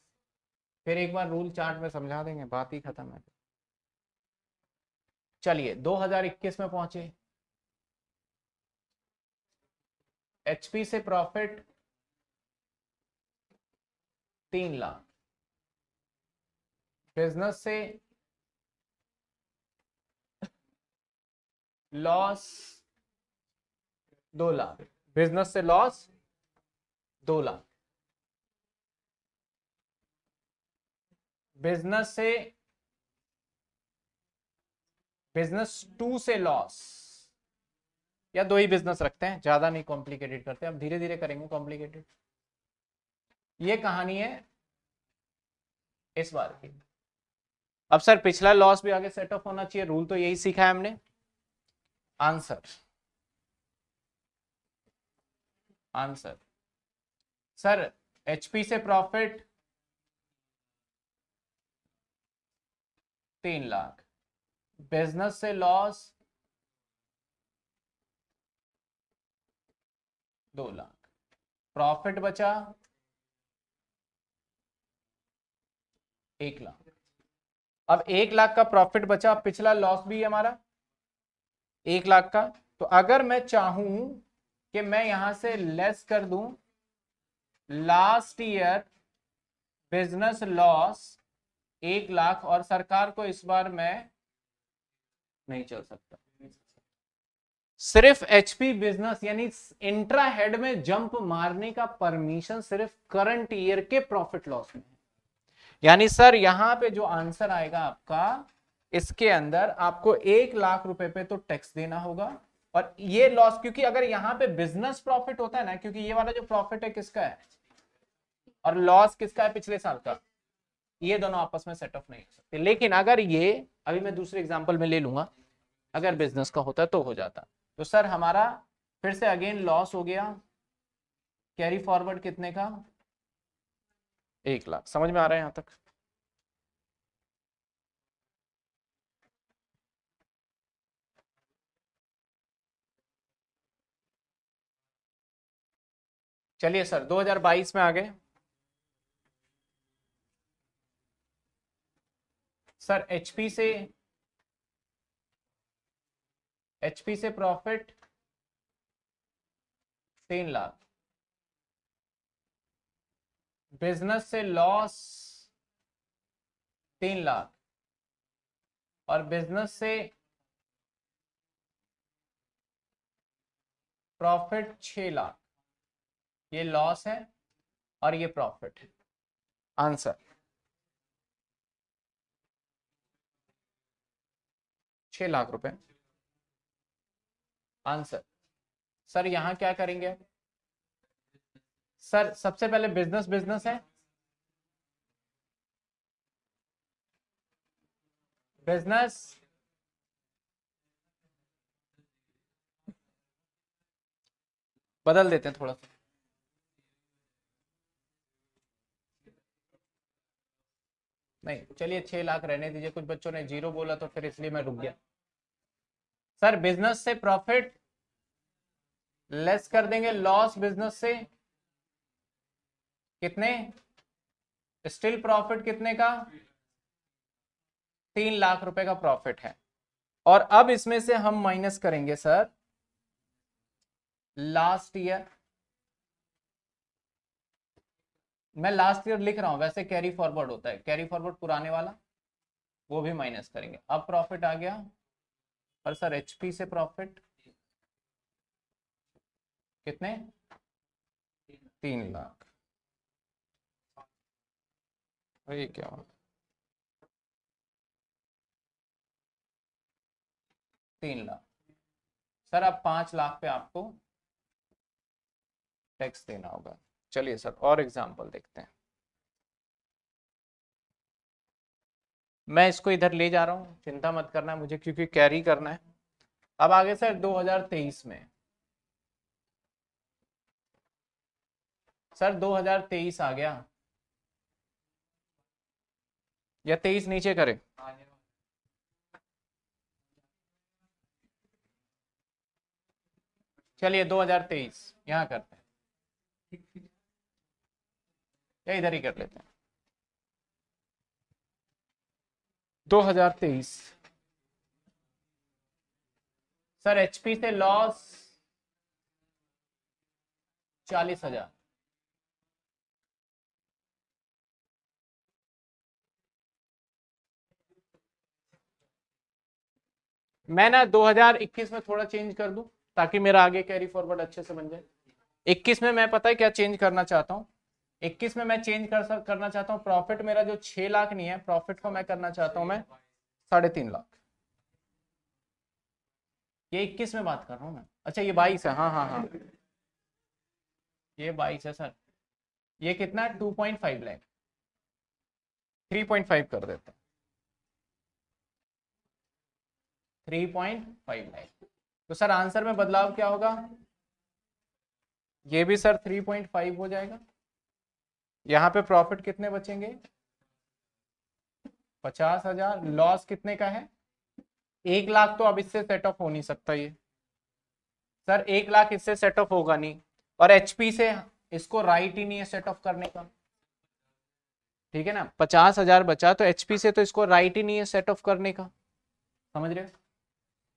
Speaker 1: फिर एक बार रूल चार्ट में समझा देंगे बात ही खत्म है चलिए 2021 में पहुंचे एचपी से प्रॉफिट तीन लाख बिजनेस से लॉस दो लाख बिजनेस से लॉस दो लाख बिजनेस से बिजनेस टू से लॉस या दो ही बिजनेस रखते हैं ज्यादा नहीं कॉम्प्लिकेटेड करते अब धीरे धीरे करेंगे कॉम्प्लिकेटेड ये कहानी है इस बार की अब सर पिछला लॉस भी आगे सेट ऑफ होना चाहिए रूल तो यही सीखा है हमने आंसर आंसर सर एचपी से प्रॉफिट तीन लाख बिजनेस से लॉस दो लाख प्रॉफिट बचा एक लाख अब एक लाख का प्रॉफिट बचा पिछला लॉस भी है हमारा एक लाख का तो अगर मैं चाहूं कि मैं यहां से लेस कर दूं लास्ट ईयर बिजनेस लॉस एक लाख और सरकार को इस बार मैं नहीं चल सकता सिर्फ एचपी बिजनेस यानी इंट्रा हेड में जंप मारने का परमिशन सिर्फ करंट ईयर के प्रॉफिट लॉस में यानी सर यहां पे जो आंसर आएगा आपका इसके अंदर आपको एक लाख रुपए पे तो टैक्स देना होगा और ये लॉस क्योंकि अगर यहाँ पे बिजनेस प्रॉफिट होता है ना क्योंकि ये वाला जो प्रॉफिट है किसका है और लॉस किसका है पिछले साल का ये दोनों आपस में सेट ऑफ नहीं हो सकते लेकिन अगर ये अभी मैं दूसरे एग्जाम्पल में ले लूंगा अगर बिजनेस का होता तो हो जाता तो सर हमारा फिर से अगेन लॉस हो गया कैरी फॉरवर्ड कितने का एक लाख समझ में आ रहा है यहां तक चलिए सर 2022 में आ गए सर एचपी से एचपी से प्रॉफिट तीन लाख बिजनेस से लॉस तीन लाख और बिजनेस से प्रॉफिट छ लाख ये लॉस है और ये प्रॉफिट है आंसर छह लाख रुपए आंसर सर यहां क्या करेंगे सर सबसे पहले बिजनेस बिजनेस है बिजनेस बदल देते हैं थोड़ा सा नहीं चलिए छह लाख रहने दीजिए कुछ बच्चों ने जीरो बोला तो फिर इसलिए मैं रुक गया सर बिजनेस से प्रॉफिट लेस कर देंगे लॉस बिजनेस से कितने स्टिल प्रॉफिट कितने का तीन लाख रुपए का प्रॉफिट है और अब इसमें से हम माइनस करेंगे सर लास्ट ईयर मैं लास्ट ईयर लिख रहा हूं वैसे कैरी फॉरवर्ड होता है कैरी फॉरवर्ड पुराने वाला वो भी माइनस करेंगे अब प्रॉफिट आ गया और सर एचपी से प्रॉफिट कितने तीन लाख ये क्या हुआ तीन लाख सर अब पांच लाख पे आपको टैक्स देना होगा चलिए सर और एग्जांपल देखते हैं मैं इसको इधर ले जा रहा हूँ चिंता मत करना है मुझे क्योंकि कैरी करना है अब आगे सर 2023 में सर 2023 आ गया या 23 नीचे करे चलिए 2023 यहां करते हैं या इधर ही कर लेते हैं 2023 सर एचपी से लॉस चालीस हजार मैं ना 2021 में थोड़ा चेंज कर दूं ताकि मेरा आगे कैरी फॉरवर्ड अच्छे से बन जाए 21 में मैं पता है क्या चेंज करना चाहता हूं इक्कीस में मैं चेंज कर सक, करना चाहता हूँ प्रॉफिट मेरा जो छह लाख नहीं है प्रॉफिट को मैं करना चाहता हूँ मैं साढ़े तीन लाख ये इक्कीस में बात कर रहा हूँ मैं अच्छा ये बाईस है हाँ हाँ हाँ ये बाईस है सर ये कितना two point five lakh three point five कर देता थ्री पॉइंट फाइव लैख तो सर आंसर में बदलाव क्या होगा ये भी सर थ्री पॉइंट फाइव हो जाएगा यहाँ पे प्रॉफिट कितने बचेंगे पचास हजार लॉस कितने का है एक लाख तो अब इससे सेट ऑफ हो नहीं सकता ये सर एक लाख इससे सेट ऑफ होगा नहीं और एचपी से इसको राइट ही नहीं है सेट ऑफ करने का ठीक है ना पचास हजार बचा तो एचपी से तो इसको राइट ही नहीं है सेट ऑफ करने का समझ रहे हो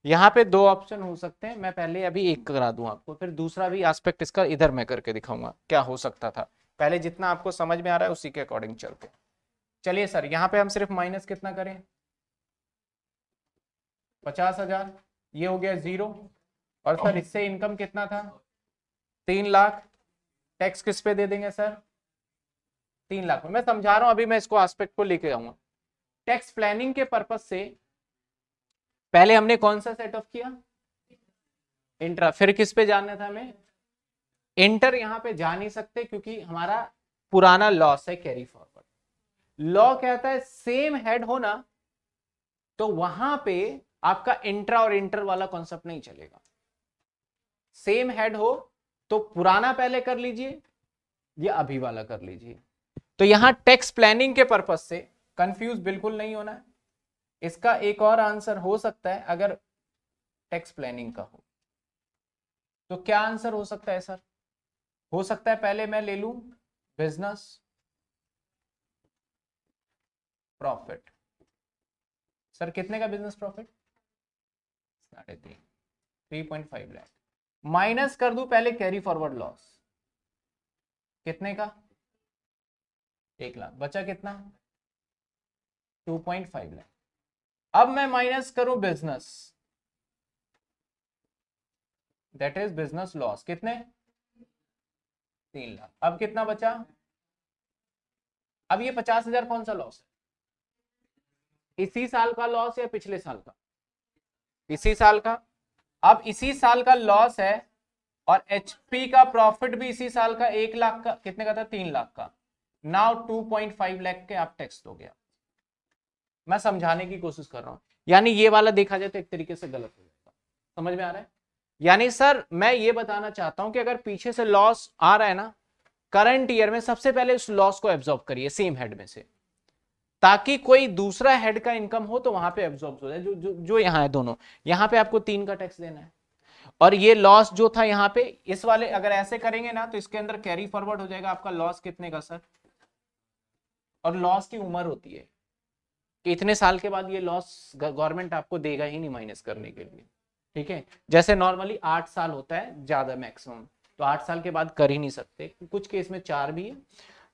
Speaker 1: यहाँ पे दो ऑप्शन हो सकते हैं मैं पहले अभी एक करा दूं आपको फिर दूसरा भी एस्पेक्ट इसका इधर मैं करके दिखाऊंगा क्या हो सकता था पहले जितना आपको समझ में आ रहा है उसी के अकॉर्डिंग चलते चलिए सर यहाँ पे हम सिर्फ माइनस कितना करें पचास हजार ये हो गया जीरो और सर इससे इनकम कितना था तीन लाख टैक्स किस पे दे देंगे सर तीन लाख में मैं समझा रहा हूं अभी मैं इसको एस्पेक्ट को लेके आऊंगा टैक्स प्लानिंग के पर्पज से पहले हमने कौन सा सेट ऑफ किया इंट्रा फिर किस पे जानना था हमें इंटर यहां पे जा नहीं सकते क्योंकि हमारा पुराना लॉस है कैरी फॉरवर्ड लॉ कहता है सेम हेड हो ना तो वहां पे आपका इंट्रा और इंटर वाला कॉन्सेप्ट नहीं चलेगा सेम हेड हो तो पुराना पहले कर लीजिए या अभी वाला कर लीजिए तो यहां टैक्स प्लानिंग के पर्पज से कंफ्यूज बिल्कुल नहीं होना है इसका एक और आंसर हो सकता है अगर टैक्स प्लानिंग का हो तो क्या आंसर हो सकता है सर हो सकता है पहले मैं ले लू बिजनेस प्रॉफिट सर कितने का बिजनेस प्रॉफिट साढ़े तीन three point five lakh minus कर दू पहले कैरी फॉरवर्ड लॉस कितने का एक लाख बचा कितना टू पॉइंट फाइव लैख अब मैं माइनस करूं business that is business loss कितने तीन लाख अब कितना बचा अब ये पचास हजार कौन सा लॉस है इसी साल का लॉस या पिछले साल का इसी साल का अब इसी साल का लॉस है और एचपी का प्रॉफिट भी इसी साल का एक लाख का कितने का था तीन लाख का now two point five lakh के आप टैक्स दोगे मैं समझाने की कोशिश कर रहा हूं यानी ये वाला देखा जाए तो एक तरीके से गलत हो जाएगा समझ में आ रहा है यानी सर मैं ये बताना चाहता हूं कि अगर पीछे से लॉस आ रहा है ना करंट ईयर में सबसे पहले उस लॉस को एब्जॉर्ब करिए सेम हेड में से ताकि कोई दूसरा हेड का इनकम हो तो वहां पे एब्जॉर्ब हो जाए जो जो, जो यहाँ है दोनों यहाँ पे आपको तीन का टैक्स देना है और ये लॉस जो था यहाँ पे इस वाले अगर ऐसे करेंगे ना तो इसके अंदर कैरी फॉरवर्ड हो जाएगा आपका लॉस कितने का सर और लॉस की उम्र होती है कि इतने साल के बाद ये लॉस गवर्नमेंट आपको देगा ही नहीं माइनस करने के लिए ठीक है जैसे नॉर्मली आठ साल होता है ज्यादा मैक्सिमम तो आठ साल के बाद कर ही नहीं सकते कुछ केस में चार भी है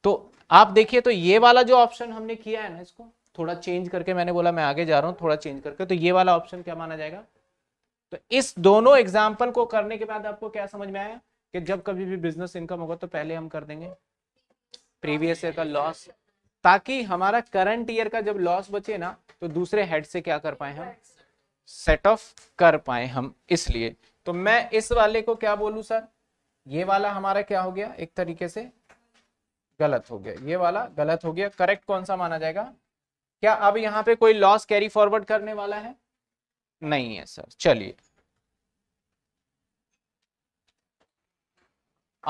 Speaker 1: तो आप देखिए तो ये वाला जो ऑप्शन हमने किया है ना इसको थोड़ा चेंज करके मैंने बोला मैं आगे जा रहा हूँ थोड़ा चेंज करके तो ये वाला ऑप्शन क्या माना जाएगा तो इस दोनों एग्जाम्पल को करने के बाद आपको क्या समझ में आया कि जब कभी भी बिजनेस इनकम होगा तो पहले हम कर देंगे प्रीवियस ईयर का लॉस ताकि हमारा करंट ईयर का जब लॉस बचे ना तो दूसरे हेड से क्या कर पाए हम सेट ऑफ कर पाए हम इसलिए तो मैं इस वाले को क्या बोलू सर ये वाला हमारा क्या हो गया एक तरीके से गलत हो गया ये वाला गलत हो गया करेक्ट कौन सा माना जाएगा क्या अब यहाँ पे कोई लॉस कैरी फॉरवर्ड करने वाला है नहीं है सर चलिए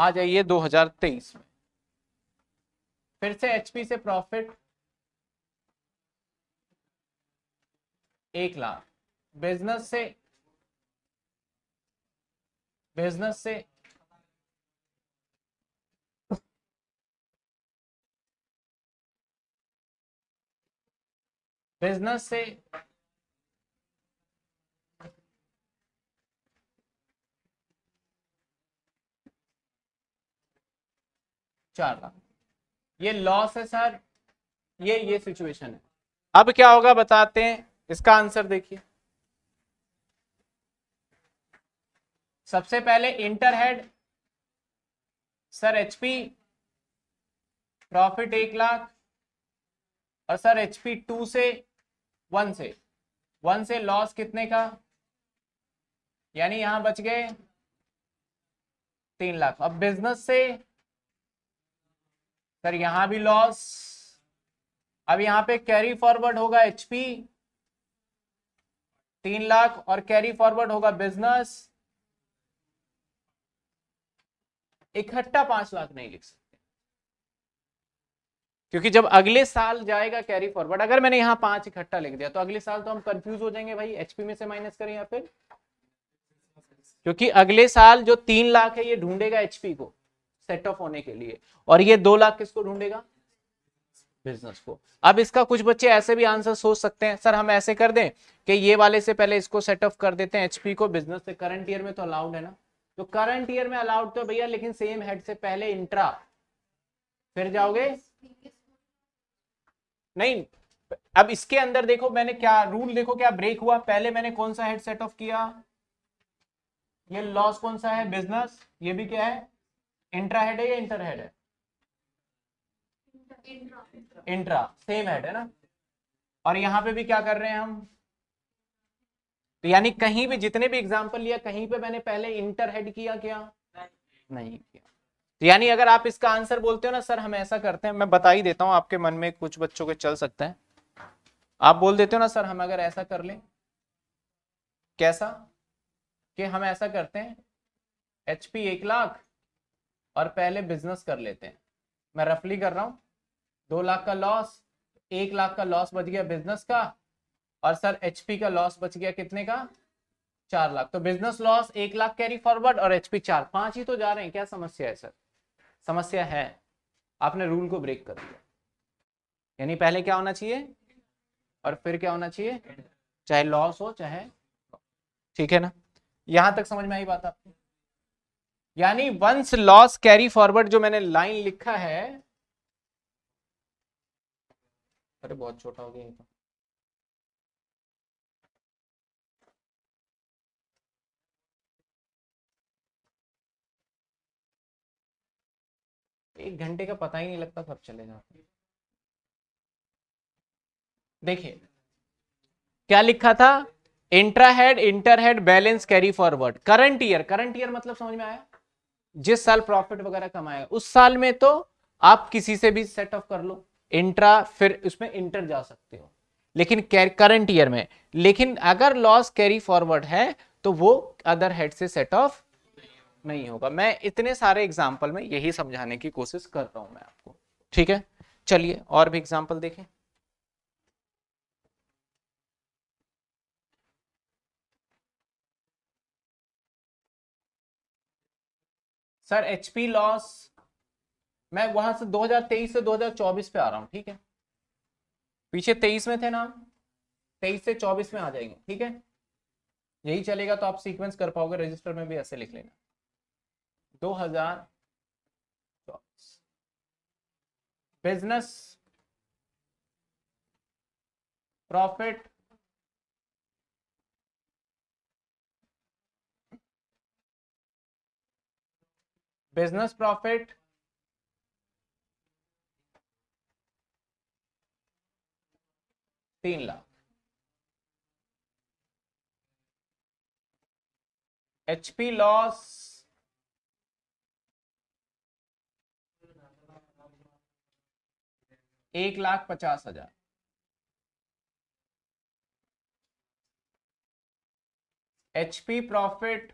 Speaker 1: आ जाइए 2023 में फिर से एचपी से प्रॉफिट एक लाख बिजनेस से बिजनेस से बिजनेस से चार लाख ये लॉस है सर ये ये सिचुएशन है अब क्या होगा बताते हैं इसका आंसर देखिए सबसे पहले inter head sir HP profit एक लाख और सर एचपी टू से वन से वन से लॉस कितने का यानी यहां बच गए तीन लाख अब बिजनेस से सर यहां भी लॉस अब यहां पे कैरी फॉरवर्ड होगा एचपी तीन लाख और कैरी फॉरवर्ड होगा बिजनेस इकट्ठा पांच लाख नहीं लिख सकते क्योंकि जब अगले साल जाएगा कैरी फॉरवर्ड अगर मैंने यहां पांच इकट्ठा लिख दिया तो अगले साल तो हम कंफ्यूज हो जाएंगे भाई एचपी में से माइनस करें या फिर क्योंकि अगले साल जो तीन लाख है ये ढूंढेगा एचपी को सेट ऑफ होने के लिए और ये दो लाख किसको ढूंढेगा बिजनेस को अब इसका कुछ बच्चे ऐसे भी आंसर सोच सकते हैं सर हम ऐसे कर दें कि ये वाले से पहले इसको सेट ऑफ कर देते हैं एचपी को बिजनेस से करंट ईयर में तो अलाउड है ना जो करंट ईयर में अलाउड तो भैया लेकिन सेम हेड से पहले इंट्रा फिर जाओगे नहीं अब इसके अंदर देखो मैंने क्या रूल देखो क्या ब्रेक हुआ पहले मैंने कौन सा हेड सेट ऑफ किया ये लॉस कौन सा है बिजनेस ये भी क्या है इंट्रा हेड है या इंटर हेड है इंट्रा सेम हेड है ना और यहां पे भी क्या कर रहे हैं हम तो यानी कहीं भी जितने भी एग्जाम्पल लिया कहीं पे मैंने पहले इंटर हेड किया क्या नहीं नहीं किया तो यानी अगर आप इसका आंसर बोलते हो ना सर हम ऐसा करते हैं मैं बता ही देता हूं आपके मन में कुछ बच्चों के चल सकते हैं आप बोल देते हो ना सर हम अगर ऐसा कर लें कैसा कि हम ऐसा करते हैं एचपी एक लाख और पहले बिजनेस कर लेते हैं मैं रफली कर रहा हूं दो लाख का लॉस एक लाख का लॉस बच गया बिजनेस का और सर एचपी का लॉस बच गया कितने का चार लाख तो बिजनेस लॉस एक लाख कैरी फॉरवर्ड और एचपी चार पांच ही तो जा रहे हैं क्या समस्या है सर समस्या है आपने रूल को ब्रेक कर दिया यानी पहले क्या होना चाहिए और फिर क्या होना चाहिए चाहे लॉस हो चाहे ठीक है ना यहां तक समझ में आई बात आपको यानी वंस लॉस कैरी फॉरवर्ड जो मैंने लाइन लिखा है अरे बहुत छोटा हो गया एक घंटे का पता ही नहीं लगता कब चले जाते देखिए क्या लिखा था intra head inter head balance carry forward current year current year मतलब समझ में आया जिस साल प्रॉफिट वगैरह कमाया उस साल में तो आप किसी से भी सेट ऑफ कर लो इंट्रा फिर उसमें इंटर जा सकते हो लेकिन करंट ईयर में लेकिन अगर लॉस कैरी फॉरवर्ड है तो वो अदर हेड से सेट ऑफ नहीं होगा मैं इतने सारे एग्जाम्पल में यही समझाने की कोशिश कर रहा हूं मैं आपको ठीक है चलिए और भी एग्जाम्पल देखें सर एचपी लॉस मैं वहां से 2023 से 2024 पे आ रहा हूं ठीक है पीछे 23 में थे ना तेईस से 24 में आ जाएंगे ठीक है यही चलेगा तो आप सीक्वेंस कर पाओगे रजिस्टर में भी ऐसे लिख लेना दो हजार बिजनेस प्रॉफिट बिजनेस प्रॉफिट तीन लाख एचपी लॉस एक लाख पचास हजार एचपी प्रॉफिट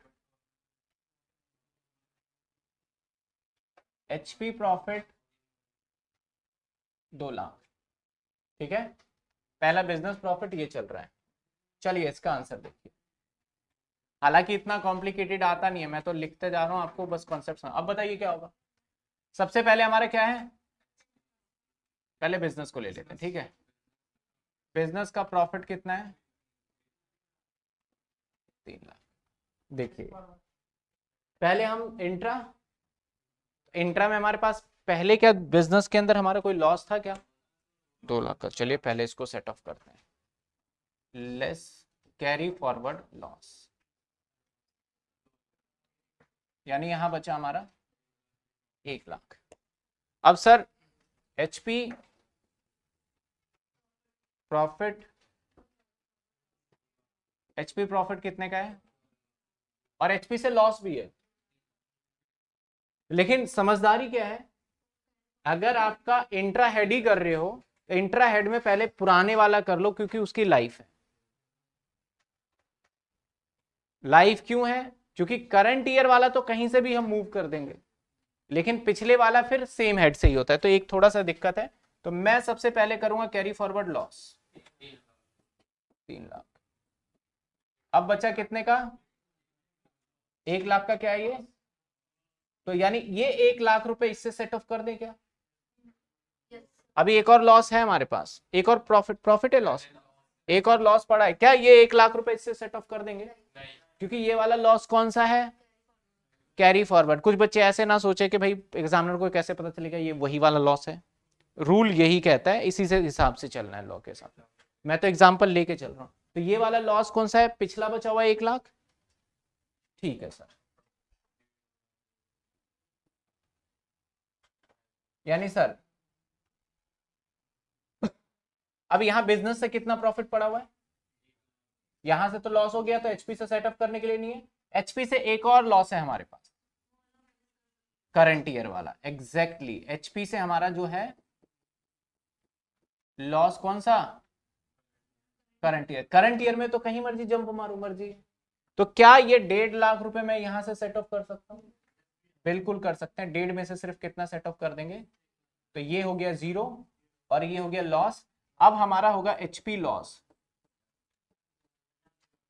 Speaker 1: एचपी प्रॉफिट दो लाख ठीक है पहला बिजनेस प्रॉफिट ये चल रहा है चलिए इसका आंसर देखिए हालांकि इतना कॉम्प्लिकेटेड आता नहीं है मैं तो लिखते जा रहा हूं आपको बस कॉन्सेप्ट अब बताइए क्या होगा सबसे पहले हमारा क्या है पहले बिजनेस को ले लेते हैं ठीक है बिजनेस का प्रॉफिट कितना है तीन लाख देखिए पहले हम इंट्रा इंट्रा में हमारे पास पहले क्या बिजनेस के अंदर हमारा कोई लॉस था क्या दो लाख का चलिए पहले इसको सेट ऑफ करते हैं लेस कैरी फॉरवर्ड लॉस यानी यहां बचा हमारा एक लाख अब sir HP profit HP profit कितने का है और एचपी से लॉस भी है लेकिन समझदारी क्या है अगर आपका इंट्रा हेड ही कर रहे हो इंट्रा हेड में पहले पुराने वाला कर लो क्योंकि उसकी लाइफ है लाइफ क्यों है क्योंकि करंट ईयर वाला तो कहीं से भी हम मूव कर देंगे लेकिन पिछले वाला फिर सेम हेड से ही होता है तो एक थोड़ा सा दिक्कत है तो मैं सबसे पहले करूंगा कैरी फॉरवर्ड लॉस तीन लाख अब बचा कितने का एक लाख का क्या है ये तो यानी ये एक लाख रुपए इससे सेट ऑफ कर दे क्या yes. अभी एक और लॉस है हमारे पास एक और प्रॉफिट प्रॉफिट है लॉस एक और लॉस पड़ा है क्या ये एक लाख रुपए इससे सेट ऑफ कर देंगे नहीं। क्योंकि ये वाला लॉस कौन सा है कैरी फॉरवर्ड कुछ बच्चे ऐसे ना सोचे कि भाई एग्जामिनर को कैसे पता चलेगा ये वही वाला लॉस है रूल यही कहता है इसी से हिसाब से चलना है लॉ के साथ मैं तो एग्जाम्पल लेके चल रहा हूँ तो ये वाला लॉस कौन सा है पिछला बचा हुआ एक लाख ठीक है सर यानी सर अब यहां बिजनेस से कितना प्रॉफिट पड़ा हुआ है यहां से तो लॉस हो गया तो एचपी से सेटअप करने के लिए नहीं है एचपी से एक और लॉस है हमारे पास करंट ईयर वाला एग्जैक्टली exactly. एचपी से हमारा जो है लॉस कौन सा करंट ईयर करंट ईयर में तो कहीं मर्जी जंप मारू मर्जी तो क्या ये डेढ़ लाख रुपए मैं यहां से सेट ऑफ कर सकता हूँ बिल्कुल कर सकते हैं डेढ़ में से सिर्फ कितना सेट ऑफ कर देंगे तो ये हो गया जीरो और ये हो गया लॉस अब हमारा होगा एचपी लॉस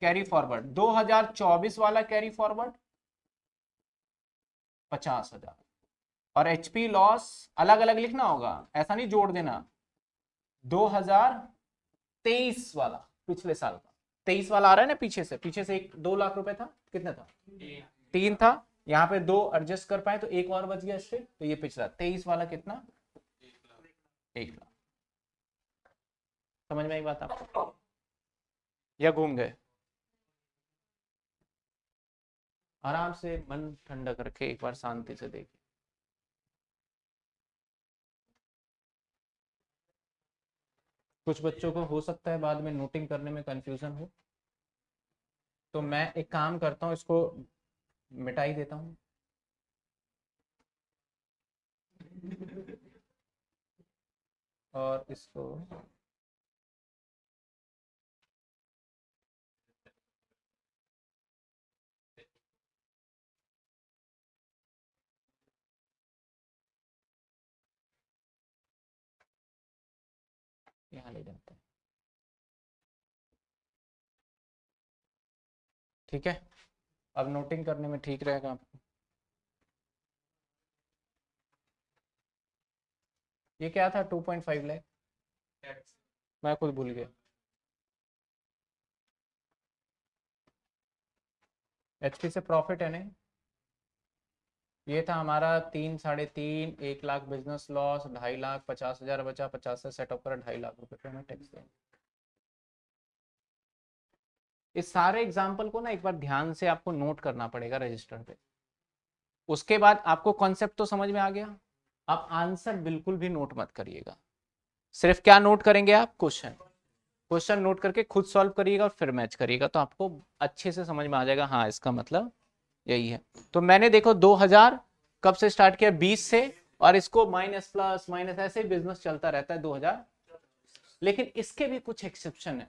Speaker 1: कैरी फॉरवर्ड 2024 वाला कैरी फॉरवर्ड पचास हजार और एचपी लॉस अलग अलग लिखना होगा ऐसा नहीं जोड़ देना तेईस वाला पिछले साल का तेईस वाला आ रहा है ना पीछे से पीछे से एक दो लाख रुपए था कितना था तीन था यहाँ पे दो एडजस्ट कर पाए तो एक और बच गया इससे तो ये पिछला तेईस वाला कितना एक लाख समझ में आई बात आपको या घूम गए आराम से मन ठंडा करके एक बार शांति से देखिए कुछ बच्चों को हो सकता है बाद में नोटिंग करने में कंफ्यूजन हो तो मैं एक काम करता हूँ इसको मिटाई देता हूँ और इसको यहाँ ले जाते हैं ठीक है अब नोटिंग करने में ठीक रहेगा आपको ये क्या था 2.5 लाख मैं खुद भूल गया एचपी से प्रॉफिट है नहीं ये था हमारा तीन साढ़े तीन एक लाख बिजनेस लॉस ढाई लाख पचास हजार बचा पचास से सेटअप करा ढाई लाख रुपए पेमेंट टैक्स देंगे इस सारे एग्जाम्पल को ना एक बार ध्यान से आपको नोट करना पड़ेगा रजिस्टर पे उसके बाद आपको कॉन्सेप्ट तो समझ में आ गया आप आंसर बिल्कुल भी नोट मत करिएगा सिर्फ क्या नोट करेंगे आप क्वेश्चन क्वेश्चन नोट करके खुद सॉल्व करिएगा और फिर मैच करिएगा तो आपको अच्छे से समझ में आ जाएगा हाँ इसका मतलब यही है तो मैंने देखो 2000 कब से स्टार्ट किया 20 से और इसको माइनस प्लस माइनस ऐसे बिजनेस चलता रहता है 2000 लेकिन इसके भी कुछ एक्सेप्शन है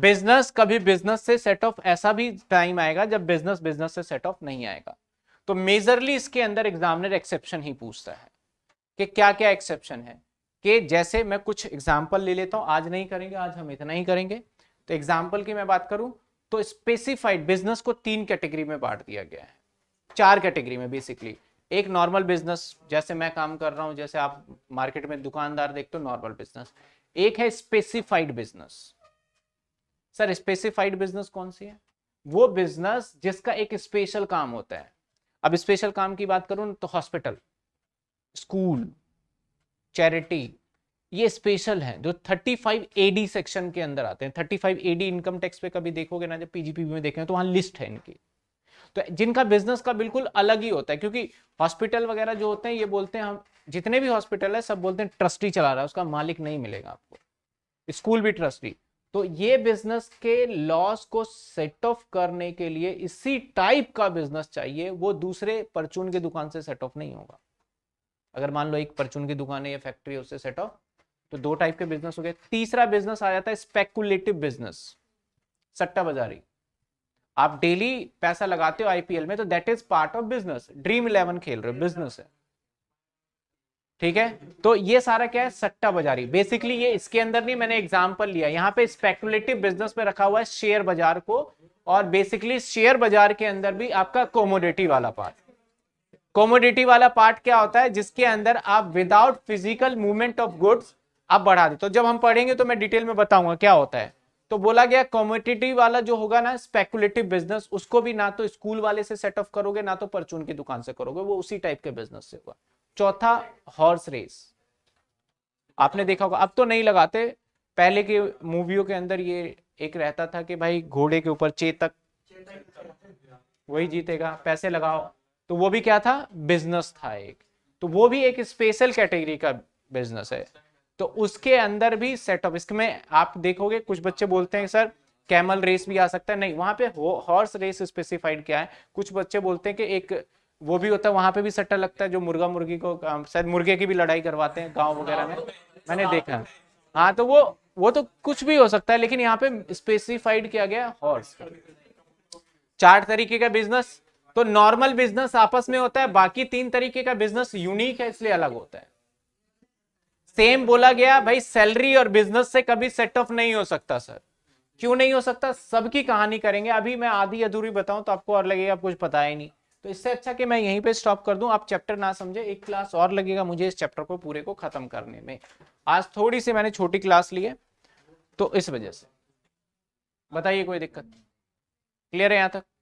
Speaker 1: बिजनेस कभी बिजनेस से सेट ऑफ ऐसा भी टाइम आएगा जब बिजनेस बिजनेस से सेट ऑफ नहीं आएगा तो मेजरली इसके अंदर एग्जामिनर एक्सेप्शन ही पूछता है कि क्या क्या एक्सेप्शन है कि जैसे मैं कुछ एग्जाम्पल ले लेता हूं आज नहीं करेंगे आज हम इतना ही करेंगे तो एग्जाम्पल की मैं बात करूं तो स्पेसिफाइड बिजनेस को तीन कैटेगरी में बांट दिया गया है चार कैटेगरी में बेसिकली एक नॉर्मल बिजनेस जैसे मैं काम कर रहा हूं जैसे आप मार्केट में दुकानदार देखते हो नॉर्मल बिजनेस एक है specified business sir specified business कौन सी है वो बिजनेस जिसका एक स्पेशल काम होता है अब स्पेशल काम की बात करूं तो हॉस्पिटल स्कूल चैरिटी ये स्पेशल है जो 35 फाइव एडी सेक्शन के अंदर आते हैं 35 फाइव एडी इनकम टैक्स पे कभी देखोगे ना जब पीजीपी में देखें तो वहां लिस्ट है इनकी तो जिनका बिजनेस का बिल्कुल अलग ही होता है क्योंकि हॉस्पिटल वगैरह जो होते हैं ये बोलते हैं हम जितने भी हॉस्पिटल है सब बोलते हैं ट्रस्टी चला रहा है उसका मालिक नहीं मिलेगा आपको स्कूल भी ट्रस्टी तो ये बिजनेस के लॉस को सेट ऑफ करने के लिए इसी टाइप का बिजनेस चाहिए वो दूसरे परचून की दुकान से सेट ऑफ नहीं होगा अगर मान लो एक परचून की दुकान है या फैक्ट्री है उससे सेट ऑफ तो दो टाइप के बिजनेस हो गए तीसरा बिजनेस आ जाता है स्पेकुलेटिव बिजनेस सट्टा बाजारी आप डेली पैसा लगाते हो आईपीएल में तो that is part of business Dream Eleven खेल रहे हो बिजनेस है ठीक है तो ये सारा क्या है सट्टा बाजारी बेसिकली ये इसके अंदर नहीं मैंने एग्जाम्पल लिया यहाँ पे स्पेकुलेटिव बिजनेस में रखा हुआ है शेयर बाजार को और बेसिकली शेयर बाजार के अंदर भी आपका कोमोडिटी वाला पार्ट कॉमोडिटी वाला पार्ट क्या होता है जिसके अंदर आप without physical movement of goods आप बढ़ा दे तो जब हम पढ़ेंगे तो मैं डिटेल में बताऊंगा क्या होता है तो बोला गया कॉमोडिटी वाला जो होगा ना स्पेकुलेटिव बिजनेस उसको भी ना तो स्कूल वाले से सेट ऑफ करोगे ना तो परचून की दुकान से करोगे वो उसी टाइप के बिजनेस से होगा चौथा हॉर्स रेस आपने देखा होगा अब तो नहीं लगाते पहले के मूवियों के अंदर ये एक रहता था कि भाई घोड़े के ऊपर चेतक वही जीतेगा पैसे लगाओ तो वो भी क्या था बिजनेस था एक तो वो भी एक स्पेशल कैटेगरी का बिजनेस है तो उसके अंदर भी सेट ऑफ इसमें आप देखोगे कुछ बच्चे बोलते हैं सर कैमल रेस भी आ सकता है नहीं वहां पे हॉर्स रेस स्पेसिफाइड क्या है कुछ बच्चे बोलते हैं कि एक वो भी होता है वहां पे भी सट्टा लगता है जो मुर्गा मुर्गी को शायद मुर्गे की भी लड़ाई करवाते हैं गांव वगैरह में मैंने देखा हाँ तो वो वो तो कुछ भी हो सकता है लेकिन यहाँ पे स्पेसिफाइड किया गया हॉर्स चार तरीके का बिजनेस तो नॉर्मल बिजनेस आपस में होता है बाकी तीन तरीके का बिजनेस यूनिक है इसलिए अलग होता है सेम बोला गया भाई सैलरी और बिजनेस से कभी सेट ऑफ नहीं हो सकता सर क्यों नहीं हो सकता सबकी कहानी करेंगे अभी मैं आधी अधूरी बताऊं तो आपको और लगेगा आप कुछ पता ही नहीं तो इससे अच्छा कि मैं यहीं पे स्टॉप कर दूं आप चैप्टर ना समझे एक क्लास और लगेगा मुझे इस चैप्टर को पूरे को खत्म करने में आज थोड़ी सी मैंने छोटी क्लास ली है तो इस वजह से बताइए कोई दिक्कत क्लियर है यहां तक